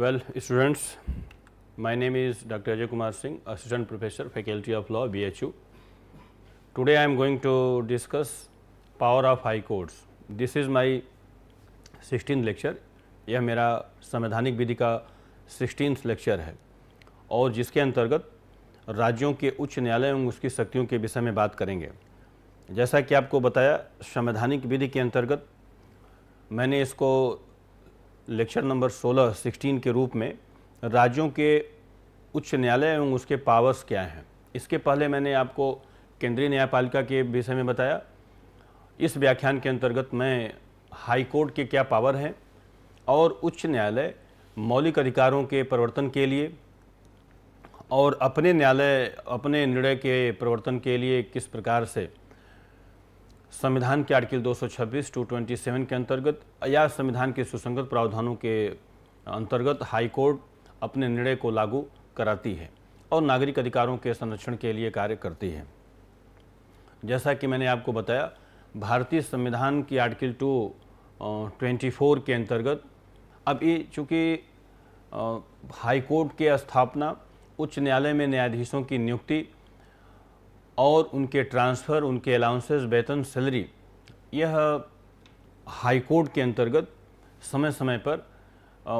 Well, students, my name is Dr. Ajay Kumar Singh, Assistant Professor, Faculty of Law, BHU. Today I am going to discuss power of high courts. This is my 16th lecture. यह मेरा संवैधानिक विधि का 16th lecture है और जिसके अंतर्गत राज्यों के उच्च न्यायालय एवं उसकी शक्तियों के विषय में बात करेंगे जैसा कि आपको बताया संवैधानिक विधि के अंतर्गत मैंने इसको लेक्चर नंबर 16 16 के रूप में राज्यों के उच्च न्यायालय एवं उसके पावर्स क्या हैं इसके पहले मैंने आपको केंद्रीय न्यायपालिका के विषय में बताया इस व्याख्यान के अंतर्गत मैं हाई कोर्ट के क्या पावर हैं और उच्च न्यायालय मौलिक अधिकारों के प्रवर्तन के लिए और अपने न्यायालय अपने निर्णय के प्रवर्तन के लिए किस प्रकार से संविधान के आर्टिकल 226 227 के अंतर्गत या संविधान के सुसंगत प्रावधानों के अंतर्गत हाईकोर्ट अपने निर्णय को लागू कराती है और नागरिक अधिकारों के संरक्षण के लिए कार्य करती है जैसा कि मैंने आपको बताया भारतीय संविधान की आर्टिकल टू ट्वेंटी फोर के अंतर्गत अब ये चूँकि हाईकोर्ट के स्थापना उच्च न्यायालय में न्यायाधीशों की नियुक्ति और उनके ट्रांसफ़र उनके अलाउंसेस वेतन सैलरी यह हाई कोर्ट के अंतर्गत समय समय पर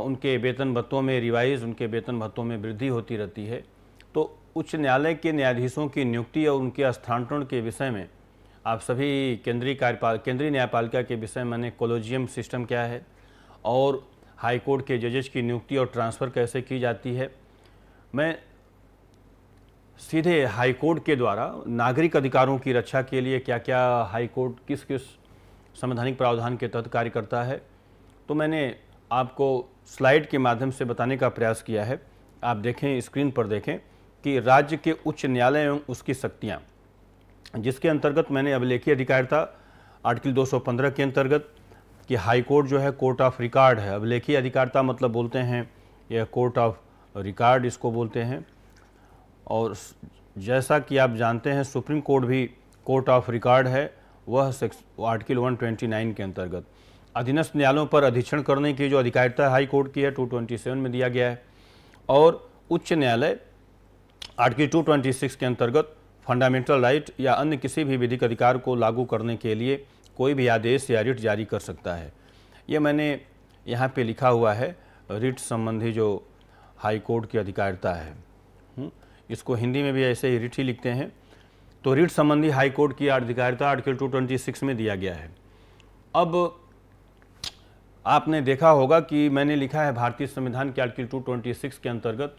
उनके वेतन भत्तों में रिवाइज उनके वेतन भत्तों में वृद्धि होती रहती है तो उच्च न्यायालय के न्यायाधीशों की नियुक्ति और उनके स्थानांतरण के विषय में आप सभी केंद्रीय कार्यपाल केंद्रीय न्यायपालिका के विषय में मैंने कोलोजियम सिस्टम क्या है और हाई कोर्ट के जजेस की नियुक्ति और ट्रांसफ़र कैसे की जाती है मैं सीधे हाईकोर्ट के द्वारा नागरिक अधिकारों की रक्षा के लिए क्या क्या हाईकोर्ट किस किस संवैधानिक प्रावधान के तहत कार्य करता है तो मैंने आपको स्लाइड के माध्यम से बताने का प्रयास किया है आप देखें स्क्रीन पर देखें कि राज्य के उच्च न्यायालय एवं उसकी शक्तियाँ जिसके अंतर्गत मैंने अभिलेखीय अधिकारिता आर्टिकल 215 के अंतर्गत कि हाईकोर्ट जो है कोर्ट ऑफ रिकॉर्ड है अभिलेखीय अधिकारिता मतलब बोलते हैं यह कोर्ट ऑफ रिकॉर्ड इसको बोलते हैं और जैसा कि आप जानते हैं सुप्रीम कोर्ट भी कोर्ट ऑफ रिकॉर्ड है वह आर्टिकल 129 के अंतर्गत अधीनस्थ न्यायालयों पर अधीक्षण करने की जो अधिकारिता हाई कोर्ट की है 227 में दिया गया है और उच्च न्यायालय आर्टिकल 226 के अंतर्गत फंडामेंटल राइट या अन्य किसी भी विधिक अधिकार को लागू करने के लिए कोई भी आदेश या रिट जारी कर सकता है ये मैंने यहाँ पे लिखा हुआ है रिट संबंधी जो हाई कोर्ट की अधिकारिता है इसको हिंदी में भी ऐसे ही रिट ही लिखते हैं तो रिट संबंधी हाई कोर्ट की आधिकारिता आर्टिकल 226 में दिया गया है अब आपने देखा होगा कि मैंने लिखा है भारतीय संविधान के आर्टिकल 226 के अंतर्गत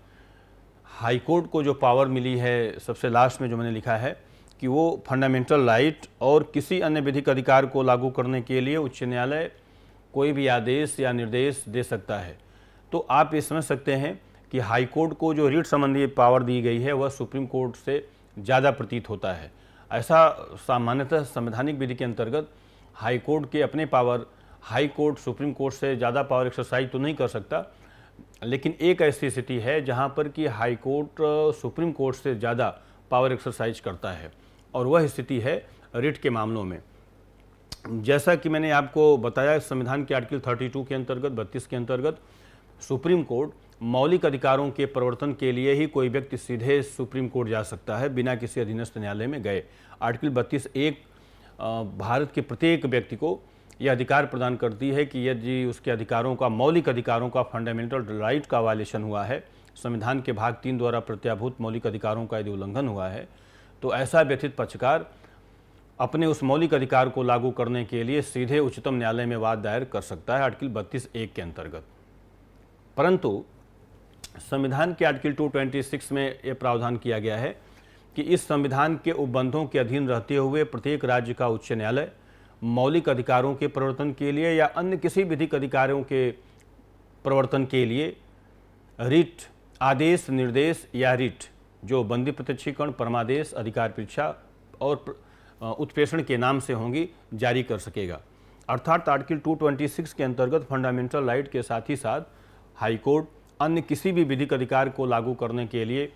हाई कोर्ट को जो पावर मिली है सबसे लास्ट में जो मैंने लिखा है कि वो फंडामेंटल राइट और किसी अन्य विधिक अधिकार को लागू करने के लिए उच्च न्यायालय कोई भी आदेश या निर्देश दे सकता है तो आप ये समझ सकते हैं कि हाई कोर्ट को जो रीट संबंधी पावर दी गई है वह सुप्रीम कोर्ट से ज़्यादा प्रतीत होता है ऐसा सामान्यतः संवैधानिक विधि के अंतर्गत हाई कोर्ट के अपने power high court supreme court से ज़्यादा पावर एक्सरसाइज तो नहीं कर सकता लेकिन एक ऐसी स्थिति है जहाँ पर कि हाई कोर्ट सुप्रीम कोर्ट से ज़्यादा पावर एक्सरसाइज करता है और वह स्थिति है रिट के मामलों में जैसा कि मैंने आपको बताया संविधान के आर्टिकल 32 के अंतर्गत 32 के अंतर्गत सुप्रीम कोर्ट मौलिक अधिकारों के प्रवर्तन के लिए ही कोई व्यक्ति सीधे सुप्रीम कोर्ट जा सकता है बिना किसी अधीनस्थ न्यायालय में गए आर्टिकल बत्तीस एक भारत के प्रत्येक व्यक्ति को यह अधिकार प्रदान करती है कि यदि उसके अधिकारों का मौलिक अधिकारों का फंडामेंटल राइट का वायलेशन हुआ है संविधान के भाग तीन द्वारा प्रत्याभूत मौलिक अधिकारों का यदि उल्लंघन हुआ है तो ऐसा व्यथित पक्षकार अपने उस मौलिक अधिकार को लागू करने के लिए सीधे उच्चतम न्यायालय में वाद दायर कर सकता है आर्टिकल बत्तीस एक के अंतर्गत परंतु संविधान के आर्टिकल 226 में ये प्रावधान किया गया है कि इस संविधान के उपबंधों के अधीन रहते हुए प्रत्येक राज्य का उच्च न्यायालय मौलिक अधिकारों के प्रवर्तन के लिए या अन्य किसी विधिक अधिकारों के प्रवर्तन के लिए रिट आदेश निर्देश या रिट जो बंदी प्रत्यक्षीकरण परमादेश अधिकार परीक्षा और उत्प्रेषण के नाम से होंगी जारी कर सकेगा अर्थात आर्टिकल 226 के अंतर्गत फंडामेंटल राइट के साथ ही साथ हाईकोर्ट अन्य किसी भी विधिक अधिकार को लागू करने के लिए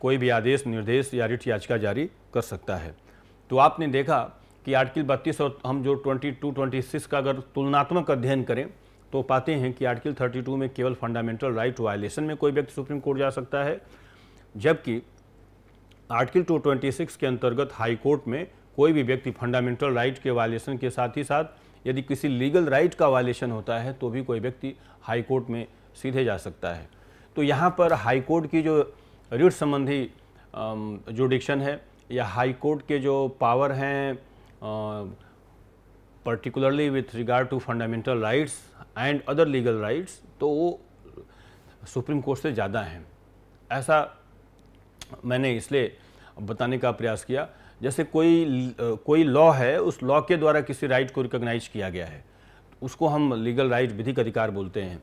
कोई भी आदेश निर्देश या रिट याचिका जारी कर सकता है तो आपने देखा कि आर्टिकल बत्तीस और हम जो ट्वेंटी टू ट्वेंटी सिक्स का अगर तुलनात्मक अध्ययन करें तो पाते हैं कि आर्टिकल थर्टी टू में केवल फंडामेंटल राइट वायलेशन में कोई व्यक्ति सुप्रीम कोर्ट जा सकता है जबकि आर्टिकल टू ट्वेंटी सिक्स के अंतर्गत हाई कोर्ट में कोई भी व्यक्ति फंडामेंटल राइट के वायलेशन के साथ ही साथ यदि किसी लीगल राइट का वायलेशन होता है तो भी कोई व्यक्ति हाईकोर्ट में सीधे जा सकता है तो यहाँ पर हाई कोर्ट की जो रिट संबंधी डिक्शन है या हाई कोर्ट के जो पावर हैं particularly with regard to fundamental rights and other legal rights तो वो सुप्रीम कोर्ट से ज़्यादा हैं ऐसा मैंने इसलिए बताने का प्रयास किया जैसे कोई कोई लॉ है उस लॉ के द्वारा किसी राइट को रिकोगनाइज किया गया है उसको हम लीगल राइट विधिक अधिकार बोलते हैं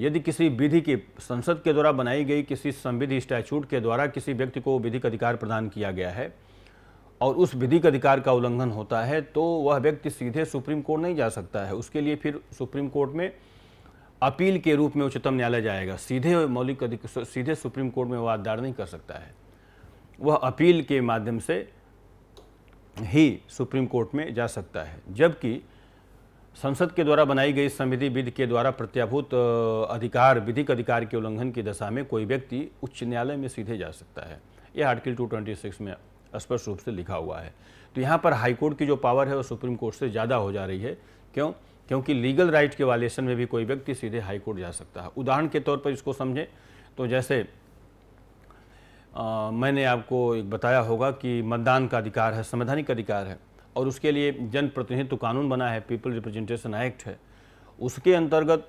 यदि किसी विधि की संसद के द्वारा बनाई गई किसी संविधि स्टैचूट के द्वारा किसी व्यक्ति को विधिक अधिकार प्रदान किया गया है और उस विधिक अधिकार का उल्लंघन होता है तो वह व्यक्ति सीधे सुप्रीम कोर्ट नहीं जा सकता है उसके लिए फिर सुप्रीम कोर्ट में अपील के रूप में उच्चतम न्यायालय जाएगा सीधे मौलिक अधिक सीधे सुप्रीम कोर्ट में वह दायर नहीं कर सकता है वह अपील के माध्यम से ही सुप्रीम कोर्ट में जा सकता है जबकि संसद के द्वारा बनाई गई समिति विधि के द्वारा प्रत्याभूत अधिकार विधिक अधिकार के उल्लंघन की दशा में कोई व्यक्ति उच्च न्यायालय में सीधे जा सकता है यह आर्टिकल 226 में स्पष्ट रूप से लिखा हुआ है तो यहाँ पर हाईकोर्ट की जो पावर है वो सुप्रीम कोर्ट से ज़्यादा हो जा रही है क्यों क्योंकि लीगल राइट के वायलेशन में भी कोई व्यक्ति सीधे हाईकोर्ट जा सकता है उदाहरण के तौर पर इसको समझें तो जैसे आ, मैंने आपको एक बताया होगा कि मतदान का अधिकार है संवैधानिक अधिकार है और उसके लिए जनप्रतिनिधित्व कानून बना है पीपल रिप्रेजेंटेशन एक्ट है उसके अंतर्गत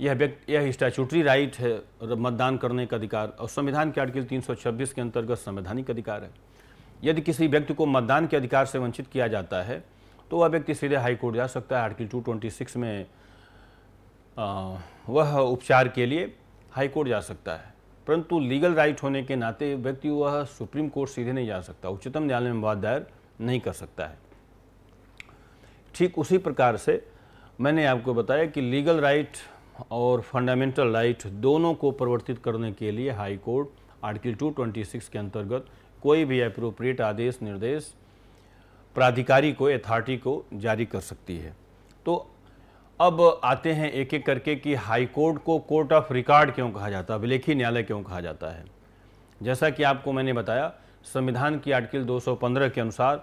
यह व्यक्ति यह स्टैचूटरी राइट है मतदान करने का अधिकार और संविधान के आर्टिकल 326 के अंतर्गत संवैधानिक अधिकार है यदि किसी व्यक्ति को मतदान के अधिकार से वंचित किया जाता है तो वह व्यक्ति सीधे हाईकोर्ट जा सकता है आर्टिकल 226 में आ, वह उपचार के लिए हाईकोर्ट जा सकता है परंतु लीगल राइट होने के नाते व्यक्ति वह सुप्रीम कोर्ट सीधे नहीं जा सकता उच्चतम न्यायालय में वाद दायर नहीं कर सकता है ठीक उसी प्रकार से मैंने आपको बताया कि लीगल राइट और फंडामेंटल राइट दोनों को परिवर्तित करने के लिए हाई कोर्ट आर्टिकल 226 के अंतर्गत कोई भी अप्रोप्रिएट आदेश निर्देश प्राधिकारी को अथॉरिटी को जारी कर सकती है तो अब आते हैं एक एक करके कि हाई कोर्ट को कोर्ट ऑफ रिकॉर्ड क्यों कहा जाता है अभिलेखी न्यायालय क्यों कहा जाता है जैसा कि आपको मैंने बताया संविधान की आर्टिकल 215 के अनुसार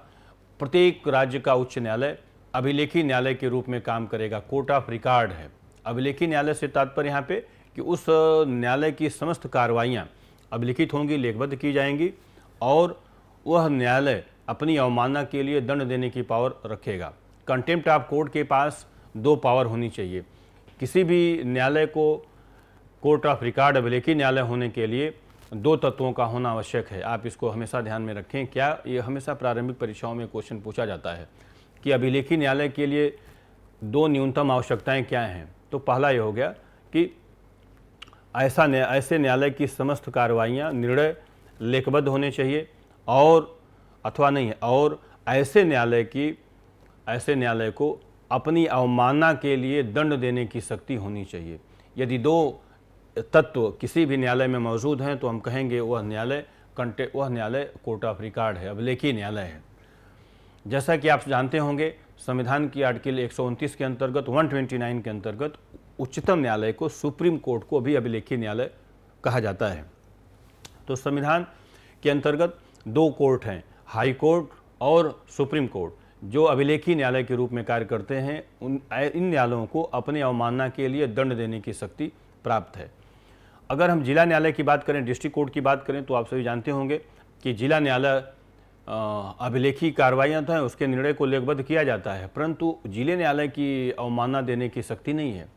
प्रत्येक राज्य का उच्च न्यायालय अभिलेखी न्यायालय के रूप में काम करेगा कोर्ट ऑफ रिकॉर्ड है अभिलेखी न्यायालय से तात्पर्य यहाँ पे कि उस न्यायालय की समस्त कार्रवाइयाँ अभिलिखित होंगी लेखबद्ध की जाएंगी और वह न्यायालय अपनी अवमानना के लिए दंड देने की पावर रखेगा कंटेम्प्ट ऑफ कोर्ट के पास दो पावर होनी चाहिए किसी भी न्यायालय को कोर्ट ऑफ रिकॉर्ड अभिलेखी न्यायालय होने के लिए दो तत्वों का होना आवश्यक है आप इसको हमेशा ध्यान में रखें क्या ये हमेशा प्रारंभिक परीक्षाओं में क्वेश्चन पूछा जाता है कि अभिलेखी न्यायालय के लिए दो न्यूनतम आवश्यकताएं क्या हैं तो पहला ये हो गया कि ऐसा न्या ऐसे न्यायालय की समस्त कार्रवाइयाँ निर्णय लेखबद्ध होने चाहिए और अथवा नहीं और ऐसे न्यायालय की ऐसे न्यायालय को अपनी अवमानना के लिए दंड देने की शक्ति होनी चाहिए यदि दो तत्व किसी भी न्यायालय में मौजूद हैं तो हम कहेंगे वह न्यायालय कंटे वह न्यायालय कोर्ट ऑफ रिकॉर्ड है अभिलेखी न्यायालय है जैसा कि आप जानते होंगे संविधान की आर्टिकल एक के अंतर्गत 129 के अंतर्गत उच्चतम न्यायालय को सुप्रीम कोर्ट को भी अभिलेखी न्यायालय कहा जाता है तो संविधान के अंतर्गत दो कोर्ट हैं हाई कोर्ट और सुप्रीम कोर्ट जो अभिलेखी न्यायालय के रूप में कार्य करते हैं उन इन न्यायालयों को अपने अवमानना के लिए दंड देने की शक्ति प्राप्त है अगर हम जिला न्यायालय की बात करें डिस्ट्रिक्ट कोर्ट की बात करें तो आप सभी जानते होंगे कि जिला न्यायालय अभिलेखी कार्रवाइयाँ तो हैं उसके निर्णय को लेखबद्ध किया जाता है परंतु जिले न्यायालय की अवमानना देने की शक्ति नहीं है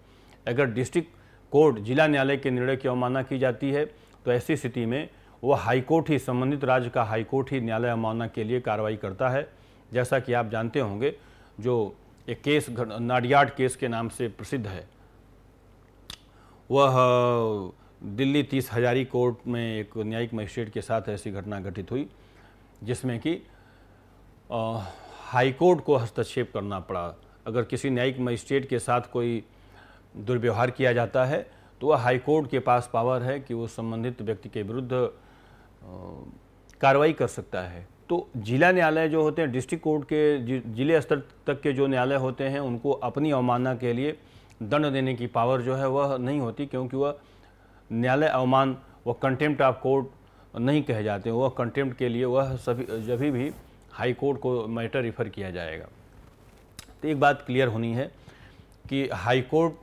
अगर डिस्ट्रिक्ट कोर्ट जिला न्यायालय के निर्णय की अवमानना की जाती है तो ऐसी स्थिति में वह हाईकोर्ट ही संबंधित राज्य का हाईकोर्ट ही न्यायालय अवमानना के लिए कार्रवाई करता है जैसा कि आप जानते होंगे जो एक केस नाडियाड केस के नाम से प्रसिद्ध है वह दिल्ली तीस हजारी कोर्ट में एक न्यायिक मजिस्ट्रेट के साथ ऐसी घटना घटित हुई जिसमें कि हाईकोर्ट को हस्तक्षेप करना पड़ा अगर किसी न्यायिक मजिस्ट्रेट के साथ कोई दुर्व्यवहार किया जाता है तो वह हाईकोर्ट के पास पावर है कि वो संबंधित व्यक्ति के विरुद्ध कार्रवाई कर सकता है तो जिला न्यायालय जो होते हैं डिस्ट्रिक्ट कोर्ट के जिले स्तर तक के जो न्यायालय होते हैं उनको अपनी अवमानना के लिए दंड देने की पावर जो है वह नहीं होती क्योंकि वह न्यायालय अवमान व कंटेम्प्ट ऑफ कोर्ट नहीं कहे जाते वह कंटेम्प्ट के लिए वह सभी जब भी हाई कोर्ट को मैटर रिफ़र किया जाएगा तो एक बात क्लियर होनी है कि हाई कोर्ट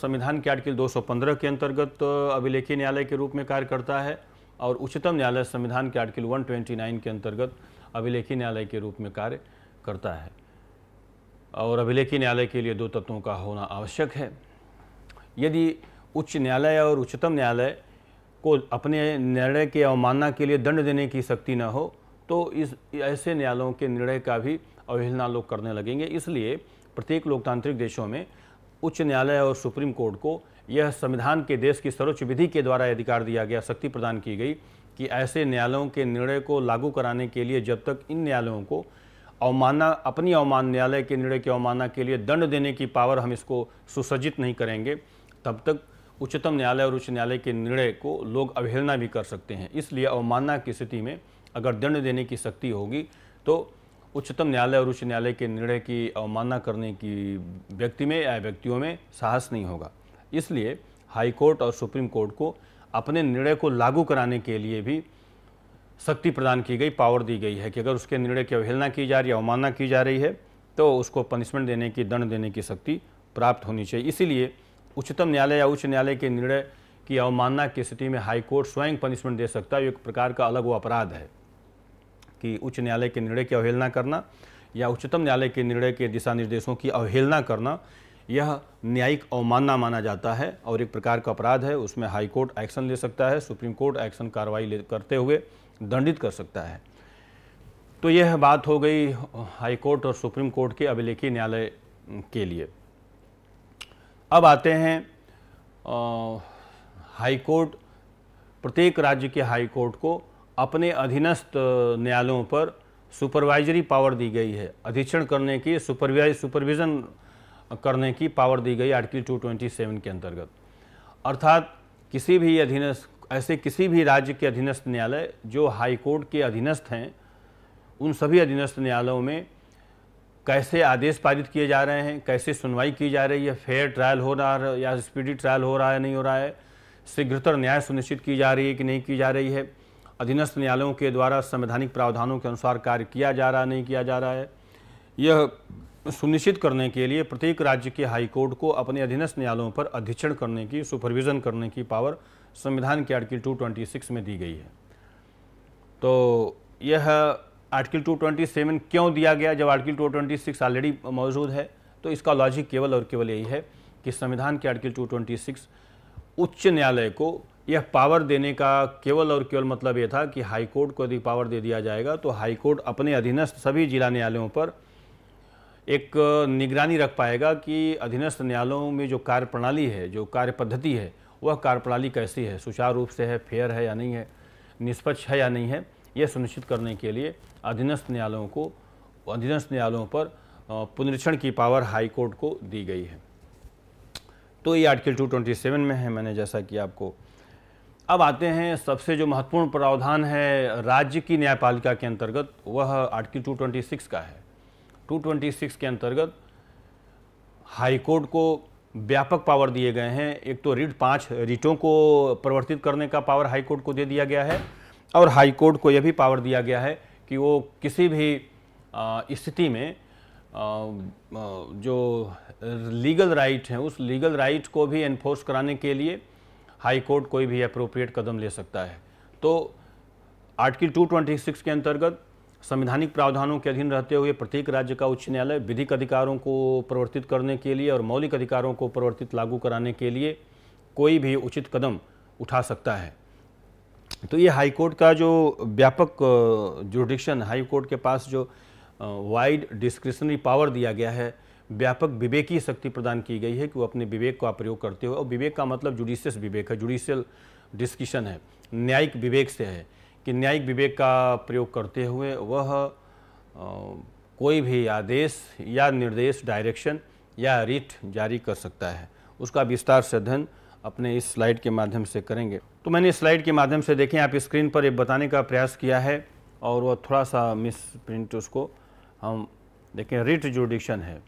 संविधान के आर्टिकल 215 के अंतर्गत अभिलेखीय न्यायालय के रूप में कार्य करता है और उच्चतम न्यायालय संविधान के आर्टिकल 129 के अंतर्गत अभिलेखी न्यायालय के रूप में कार्य करता है और अभिलेखी न्यायालय के लिए दो तत्वों का होना आवश्यक है यदि उच्च न्यायालय और उच्चतम न्यायालय को अपने निर्णय के अवमानना के लिए दंड देने की शक्ति न हो तो इस ऐसे न्यायालयों के निर्णय का भी अवहेलना लोग करने लगेंगे इसलिए प्रत्येक लोकतांत्रिक देशों में उच्च न्यायालय और सुप्रीम कोर्ट को यह संविधान के देश की सर्वोच्च विधि के द्वारा अधिकार दिया गया शक्ति प्रदान की गई कि ऐसे न्यायालयों के निर्णय को लागू कराने के लिए जब तक इन न्यायालयों को अवमानना अपनी अवमान न्यायालय के निर्णय की अवमानना के लिए दंड देने की पावर हम इसको सुसज्जित नहीं करेंगे तब तक उच्चतम न्यायालय और उच्च न्यायालय के निर्णय को लोग अवहेलना भी कर सकते हैं इसलिए अवमानना की स्थिति में अगर दंड देने की शक्ति होगी तो उच्चतम न्यायालय और उच्च न्यायालय के निर्णय की अवमानना करने की व्यक्ति में या व्यक्तियों में साहस नहीं होगा इसलिए हाईकोर्ट और सुप्रीम कोर्ट को अपने निर्णय को लागू कराने के लिए भी शक्ति प्रदान की गई पावर दी गई है कि अगर उसके निर्णय की अवहेलना की जा रही है अवमानना की जा रही है तो उसको पनिशमेंट देने की दंड देने की शक्ति प्राप्त होनी चाहिए इसीलिए उच्चतम न्यायालय या उच्च न्यायालय के निर्णय की अवमानना की स्थिति में हाईकोर्ट स्वयं पनिशमेंट दे सकता है एक प्रकार का अलग वो अपराध है कि उच्च न्यायालय के निर्णय की अवहेलना करना या उच्चतम न्यायालय के निर्णय के दिशा निर्देशों की अवहेलना करना यह न्यायिक अवमानना माना जाता है और एक प्रकार का अपराध है उसमें हाईकोर्ट एक्शन ले सकता है सुप्रीम कोर्ट एक्शन कार्रवाई ले करते हुए दंडित कर सकता है तो यह बात हो गई हाईकोर्ट और सुप्रीम कोर्ट के अभिलेखी न्यायालय के लिए अब आते हैं हाईकोर्ट प्रत्येक राज्य के हाईकोर्ट को अपने अधीनस्थ न्यायालयों पर सुपरवाइजरी पावर दी गई है अधीक्षण करने की सुपरवाइज सुपरविज़न करने की पावर दी गई आर्टिकल 227 के अंतर्गत अर्थात किसी भी अधीनस्थ ऐसे किसी भी राज्य के अधीनस्थ न्यायालय जो हाईकोर्ट के अधीनस्थ हैं उन सभी अधीनस्थ न्यायालयों में कैसे आदेश पारित किए जा रहे हैं कैसे सुनवाई की जा रही है फेयर ट्रायल हो रहा है या स्पीडी ट्रायल हो रहा है नहीं हो रहा है शीघ्रतर न्याय सुनिश्चित की जा रही है कि नहीं की जा रही है अधीनस्थ न्यायालयों के द्वारा संवैधानिक प्रावधानों के अनुसार कार्य किया जा रहा नहीं किया जा रहा है यह सुनिश्चित करने के लिए प्रत्येक राज्य के हाईकोर्ट को अपने अधीनस्थ न्यायालयों पर अधीक्षण करने की सुपरविजन करने की पावर संविधान के आर्टिकल 226 में दी गई है तो यह आर्टिकल 227 क्यों दिया गया जब आर्टिकल 226 ऑलरेडी मौजूद है तो इसका लॉजिक केवल और केवल यही है कि संविधान के आर्टिकल 226 उच्च न्यायालय को यह पावर देने का केवल और केवल मतलब ये था कि हाईकोर्ट को यदि पावर दे दिया जाएगा तो हाईकोर्ट अपने अधीनस्थ सभी जिला न्यायालयों पर एक निगरानी रख पाएगा कि अधीनस्थ न्यायालयों में जो कार्य प्रणाली है जो कार्य पद्धति है वह कार्य प्रणाली कैसी है सुचारू रूप से है फेयर है या नहीं है निष्पक्ष है या नहीं है यह सुनिश्चित करने के लिए अधीनस्थ न्यायालयों को अधीनस्थ न्यायालयों पर पुनरीक्षण की पावर हाई कोर्ट को दी गई है तो ये आर्टिकल 227 में है मैंने जैसा कि आपको अब आते हैं सबसे जो महत्वपूर्ण प्रावधान है राज्य की न्यायपालिका के अंतर्गत वह आर्टिकल 226 का है 226 के अंतर्गत हाई कोर्ट को व्यापक पावर दिए गए हैं एक तो रीट पांच रीटों को परिवर्तित करने का पावर हाई कोर्ट को दे दिया गया है और हाई कोर्ट को यह भी पावर दिया गया है कि वो किसी भी स्थिति में जो लीगल राइट हैं उस लीगल राइट को भी एनफोर्स कराने के लिए हाई कोर्ट कोई भी अप्रोप्रिएट कदम ले सकता है तो आर्टिकल 226 के अंतर्गत संवैधानिक प्रावधानों के अधीन रहते हुए प्रत्येक राज्य का उच्च न्यायालय विधिक अधिकारों को प्रवर्तित करने के लिए और मौलिक अधिकारों को प्रवर्तित लागू कराने के लिए कोई भी उचित कदम उठा सकता है तो ये हाई कोर्ट का जो व्यापक जुडिक्शन हाई कोर्ट के पास जो वाइड डिस्क्रिशनरी पावर दिया गया है व्यापक विवेकी शक्ति प्रदान की गई है कि वो अपने विवेक का प्रयोग करते हुए और विवेक का मतलब जुडिशियस विवेक है जुडिशियल डिस्कशन है न्यायिक विवेक से है कि न्यायिक विवेक का प्रयोग करते हुए वह कोई भी आदेश या निर्देश डायरेक्शन या रिट जारी कर सकता है उसका विस्तार से अध्ययन अपने इस स्लाइड के माध्यम से करेंगे तो मैंने इस स्लाइड के माध्यम से देखें आप स्क्रीन पर ये बताने का प्रयास किया है और वह थोड़ा सा मिस प्रिंट उसको हम देखें रिट जोडिक्शन है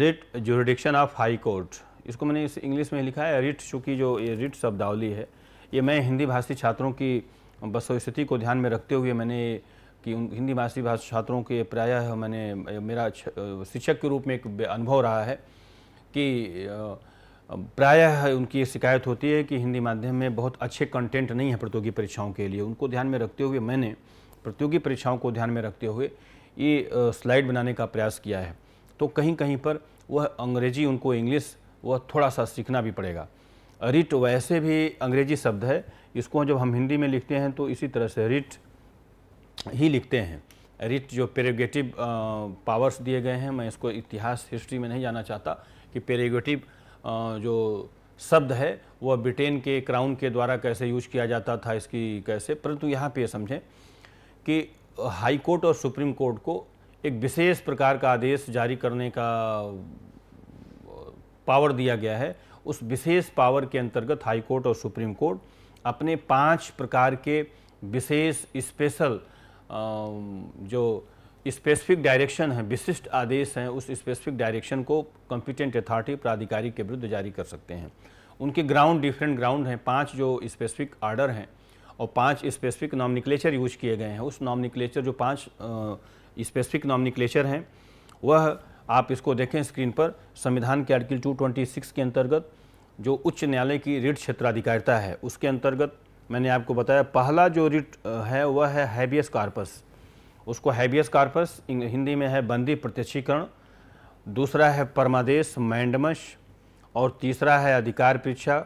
writ jurisdiction of high court इसको मैंने इस इंग्लिश में लिखा है रिट चूँकि जो ये रिट शब्दावली है ये मैं हिंदी भाषी छात्रों की बसोस्थिति को ध्यान में रखते हुए मैंने कि उन हिंदी भाषी भाषा छात्रों के प्रायः मैंने मेरा शिक्षक के रूप में एक अनुभव रहा है कि प्रायः उनकी शिकायत होती है कि हिंदी माध्यम में बहुत अच्छे कंटेंट नहीं है प्रतियोगी परीक्षाओं के लिए उनको ध्यान में रखते हुए मैंने प्रतियोगी परीक्षाओं को ध्यान में रखते हुए ये स्लाइड बनाने का प्रयास किया है तो कहीं कहीं पर वह अंग्रेजी उनको इंग्लिश वह थोड़ा सा सीखना भी पड़ेगा रिट वैसे भी अंग्रेजी शब्द है इसको जब हम हिंदी में लिखते हैं तो इसी तरह से रिट ही लिखते हैं रिट जो पेरेगेटिव पावर्स दिए गए हैं मैं इसको इतिहास हिस्ट्री में नहीं जाना चाहता कि पेरेगेटिव जो शब्द है वह ब्रिटेन के क्राउन के द्वारा कैसे यूज किया जाता था इसकी कैसे परंतु यहाँ पे समझें कि हाई कोर्ट और सुप्रीम कोर्ट को एक विशेष प्रकार का आदेश जारी करने का पावर दिया गया है उस विशेष पावर के अंतर्गत हाई कोर्ट और सुप्रीम कोर्ट अपने पांच प्रकार के विशेष स्पेशल जो स्पेसिफिक डायरेक्शन है विशिष्ट आदेश हैं उस स्पेसिफिक डायरेक्शन को कॉम्पिटेंट अथॉरिटी प्राधिकारी के विरुद्ध जारी कर सकते हैं उनके ग्राउंड डिफरेंट ग्राउंड हैं पांच जो स्पेसिफिक आर्डर हैं और पांच स्पेसिफिक नॉमनिक्लेचर यूज किए गए हैं उस नॉमनिक्लेचर जो पांच स्पेसिफिक नॉमनिक्लेचर हैं वह आप इसको देखें स्क्रीन पर संविधान के आर्टिकल 226 के अंतर्गत जो उच्च न्यायालय की रिट क्षेत्राधिकारिता है उसके अंतर्गत मैंने आपको बताया पहला जो रिट है वह है हैबियस कार्पस उसको हैबियस कार्पस हिंदी में है बंदी प्रत्यक्षीकरण दूसरा है परमादेश मैंडमश और तीसरा है अधिकार परीक्षा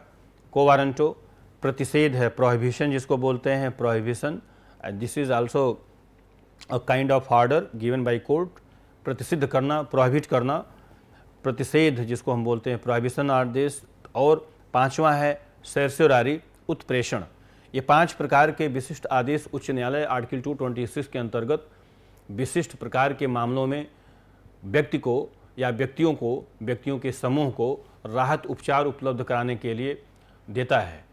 कोवारंटो प्रतिषेध है प्रोहिबिशन जिसको बोलते हैं prohibition this is also a kind of order given by court प्रतिषिध करना प्रोहिबिट करना प्रतिषेध जिसको हम बोलते हैं प्रोहिबिशन आदेश और पांचवा है सेरस्योरारी उत्प्रेषण ये पांच प्रकार के विशिष्ट आदेश उच्च न्यायालय आर्टिकल 226 के अंतर्गत विशिष्ट प्रकार के मामलों में व्यक्ति को या व्यक्तियों को व्यक्तियों के समूह को राहत उपचार उपलब्ध कराने के लिए देता है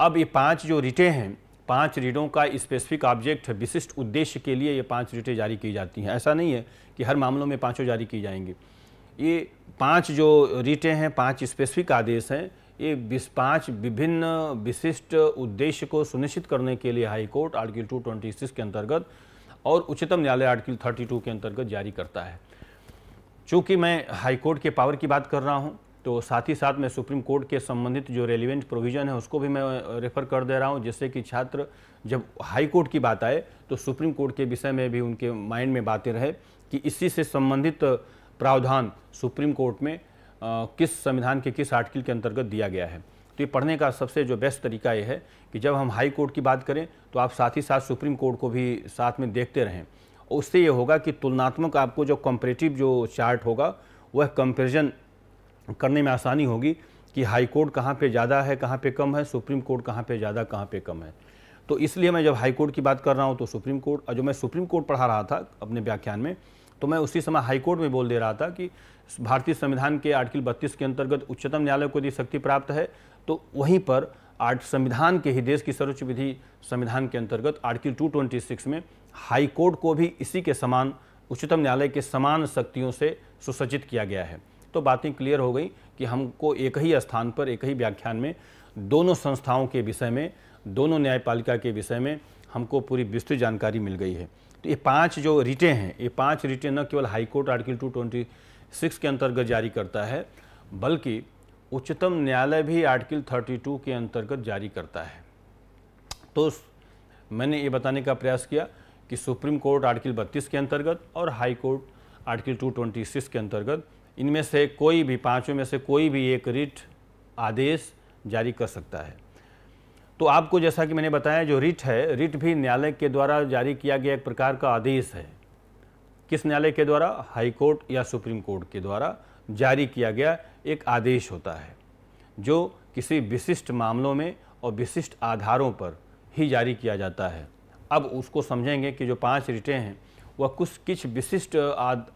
अब ये पांच जो रिटें हैं पांच रिटों का स्पेसिफिक ऑब्जेक्ट विशिष्ट उद्देश्य के लिए ये पांच रीटें जारी की जाती हैं ऐसा नहीं है कि हर मामलों में पांचों जारी की जाएंगी ये पांच जो रीटें हैं पांच स्पेसिफिक आदेश हैं ये पाँच विभिन्न विशिष्ट उद्देश्य को सुनिश्चित करने के लिए हाईकोर्ट आर्टिकल 226 के अंतर्गत और उच्चतम न्यायालय आर्टिकल 32 के अंतर्गत जारी करता है चूँकि मैं हाईकोर्ट के पावर की बात कर रहा हूँ तो साथ ही साथ मैं सुप्रीम कोर्ट के संबंधित जो रेलिवेंट प्रोविज़न है उसको भी मैं रेफ़र कर दे रहा हूँ जिससे कि छात्र जब हाई कोर्ट की बात आए तो सुप्रीम कोर्ट के विषय में भी उनके माइंड में बातें रहे कि इसी से संबंधित प्रावधान सुप्रीम कोर्ट में किस संविधान के किस आर्टिकल के अंतर्गत दिया गया है तो ये पढ़ने का सबसे जो बेस्ट तरीका ये है कि जब हम हाई कोर्ट की बात करें तो आप साथ ही साथ सुप्रीम कोर्ट को भी साथ में देखते रहें उससे ये होगा कि तुलनात्मक आपको जो कंपेरेटिव जो चार्ट होगा वह कंपेरिजन करने में आसानी होगी कि हाई कोर्ट कहाँ पे ज़्यादा है कहाँ पे कम है सुप्रीम कोर्ट कहाँ पे ज़्यादा कहाँ पे कम है तो इसलिए मैं जब हाई कोर्ट की बात कर रहा हूँ तो सुप्रीम कोर्ट और जो मैं सुप्रीम कोर्ट पढ़ा रहा था अपने व्याख्यान में तो मैं उसी समय हाई कोर्ट में बोल दे रहा था कि भारतीय संविधान के आर्टिकल 32 के अंतर्गत उच्चतम न्यायालय को यदि शक्ति प्राप्त है तो वहीं पर आर्ट संविधान के ही देश की सर्वोच्च विधि संविधान के अंतर्गत आर्टिकल 226 में हाई कोर्ट को भी इसी के समान उच्चतम न्यायालय के समान शक्तियों से सुसज्जित किया गया है तो बातें क्लियर हो गई कि हमको एक ही स्थान पर एक ही व्याख्यान में दोनों संस्थाओं के विषय में दोनों न्यायपालिका के विषय में हमको पूरी विस्तृत जानकारी मिल गई है तो ये पांच जो रिटें हैं ये पांच रिटें न केवल high court article two twenty six के अंतर्गत जारी करता है बल्कि उच्चतम न्यायालय भी आर्टिकल 32 के अंतर्गत जारी करता है तो मैंने ये बताने का प्रयास किया कि सुप्रीम कोर्ट आर्टिकल 32 के अंतर्गत और हाई कोर्ट आर्टिकल 226 के अंतर्गत इनमें से कोई भी पांचों में से कोई भी एक रिट आदेश जारी कर सकता है तो आपको जैसा कि मैंने बताया जो रिट है रिट भी न्यायालय के द्वारा जारी किया गया एक प्रकार का आदेश है किस न्यायालय के द्वारा हाईकोर्ट या सुप्रीम कोर्ट के द्वारा जारी किया गया एक आदेश होता है जो किसी विशिष्ट मामलों में और विशिष्ट आधारों पर ही जारी किया जाता है अब उसको समझेंगे कि जो पांच रिटें हैं वह कुछ किस विशिष्ट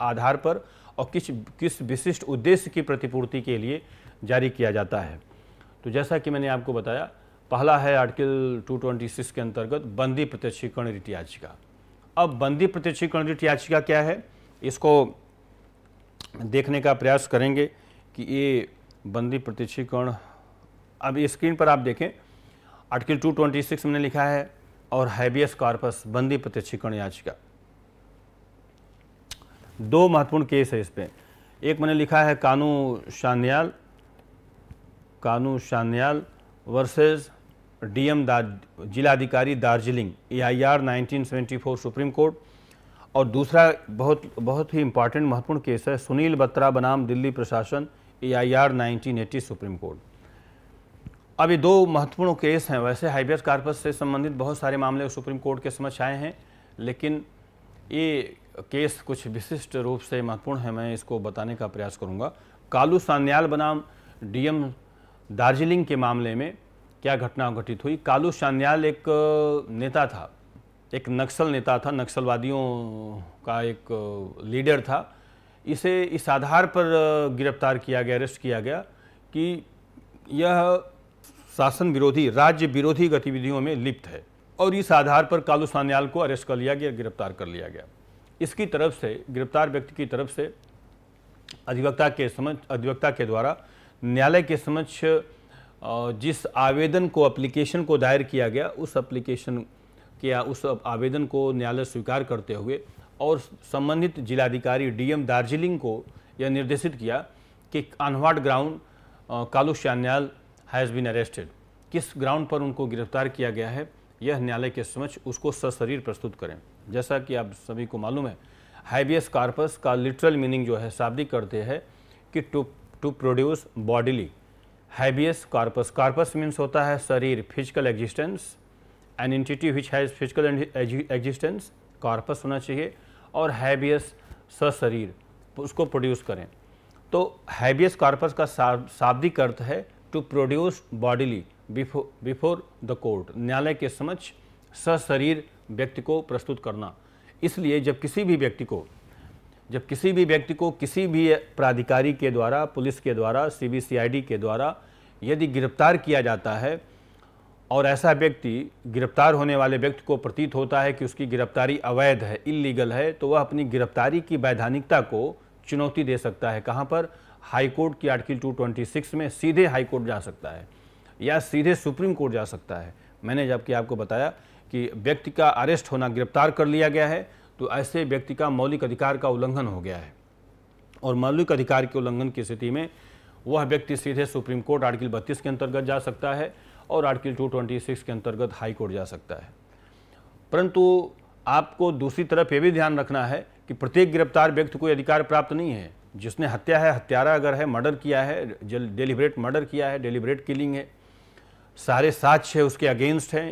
आधार पर और किस किस विशिष्ट उद्देश्य की प्रतिपूर्ति के लिए जारी किया जाता है तो जैसा कि मैंने आपको बताया पहला है आर्टिकल 226 के अंतर्गत बंदी प्रत्यक्षीकरण रिट याचिका अब बंदी प्रत्यक्षीकरण रिट याचिका क्या है इसको देखने का प्रयास करेंगे कि ये बंदी प्रत्यक्षीकरण अब स्क्रीन पर आप देखें आर्टिकल 226 में लिखा है और हैबियस कार्पस बंदी प्रत्यक्षीकरण याचिका दो महत्वपूर्ण केस है इस पर एक मैंने लिखा है कानू शान्याल कानू शान्याल वर्सेज डीएम दा जिलाधिकारी दार्जिलिंग एआईआर 1974 सुप्रीम कोर्ट और दूसरा बहुत बहुत ही इम्पॉर्टेंट महत्वपूर्ण केस है सुनील बत्रा बनाम दिल्ली प्रशासन एआईआर 1980 सुप्रीम कोर्ट अब ये दो महत्वपूर्ण केस हैं वैसे हाइबियस कार्पस से संबंधित बहुत सारे मामले सुप्रीम कोर्ट के समक्ष आए हैं लेकिन ये केस कुछ विशिष्ट रूप से महत्वपूर्ण है मैं इसको बताने का प्रयास करूँगा कालू सान्याल बनाम डीएम दार्जिलिंग के मामले में क्या घटना घटित हुई कालू शान्याल एक नेता था एक नक्सल नेता था नक्सलवादियों का एक लीडर था इसे इस आधार पर गिरफ्तार किया गया अरेस्ट किया गया कि यह शासन विरोधी राज्य विरोधी गतिविधियों में लिप्त है और इस आधार पर कालू सान्याल को अरेस्ट कर लिया गया गिरफ्तार कर लिया गया इसकी तरफ से गिरफ्तार व्यक्ति की तरफ से अधिवक्ता के समक्ष अधिवक्ता के द्वारा न्यायालय के समक्ष जिस आवेदन को अप्लीकेशन को दायर किया गया उस एप्लीकेशन के उस आवेदन को न्यायालय स्वीकार करते हुए और संबंधित जिलाधिकारी डीएम दार्जिलिंग को यह निर्देशित किया कि on what ground Kalu Sanyal has been arrested किस ग्राउंड पर उनको गिरफ्तार किया गया है यह न्यायालय के समक्ष उसको सशरीर प्रस्तुत करें जैसा कि आप सभी को मालूम है हाइबियस कार्पस का लिटरल मीनिंग जो है शाब्दिक करते हैं कि to to produce bodily habeas corpus corpus means होता है शरीर physical existence an entity which has physical existence corpus होना चाहिए और हैबियस स शरीर उसको प्रोड्यूस करें तो हैबियस कार्पस का शाब्दिक अर्थ है to produce bodily before the court न्यायालय के समक्ष स शरीर व्यक्ति को प्रस्तुत करना इसलिए जब किसी भी व्यक्ति को जब किसी भी व्यक्ति को किसी भी प्राधिकारी के द्वारा पुलिस के द्वारा सीबीसीआईडी के द्वारा यदि गिरफ्तार किया जाता है और ऐसा व्यक्ति गिरफ्तार होने वाले व्यक्ति को प्रतीत होता है कि उसकी गिरफ्तारी अवैध है इलीगल है तो वह अपनी गिरफ्तारी की वैधानिकता को चुनौती दे सकता है कहाँ पर हाईकोर्ट की आर्टिकल टू में सीधे हाईकोर्ट जा सकता है या सीधे सुप्रीम कोर्ट जा सकता है मैंने जबकि आपको बताया कि व्यक्ति का अरेस्ट होना गिरफ्तार कर लिया गया है तो ऐसे व्यक्ति का मौलिक अधिकार का उल्लंघन हो गया है और मौलिक अधिकार के उल्लंघन की स्थिति में वह व्यक्ति सीधे सुप्रीम कोर्ट आर्टिकल बत्तीस के अंतर्गत जा सकता है और आर्टिकल टू के अंतर्गत हाई कोर्ट जा सकता है परंतु आपको दूसरी तरफ ये भी ध्यान रखना है कि प्रत्येक गिरफ्तार व्यक्ति को अधिकार प्राप्त नहीं है जिसने हत्या है हत्यारा अगर है मर्डर किया है डेलीबरेट मर्डर किया है डेलीबरेट किलिंग है सारे साक्ष्य उसके अगेंस्ट हैं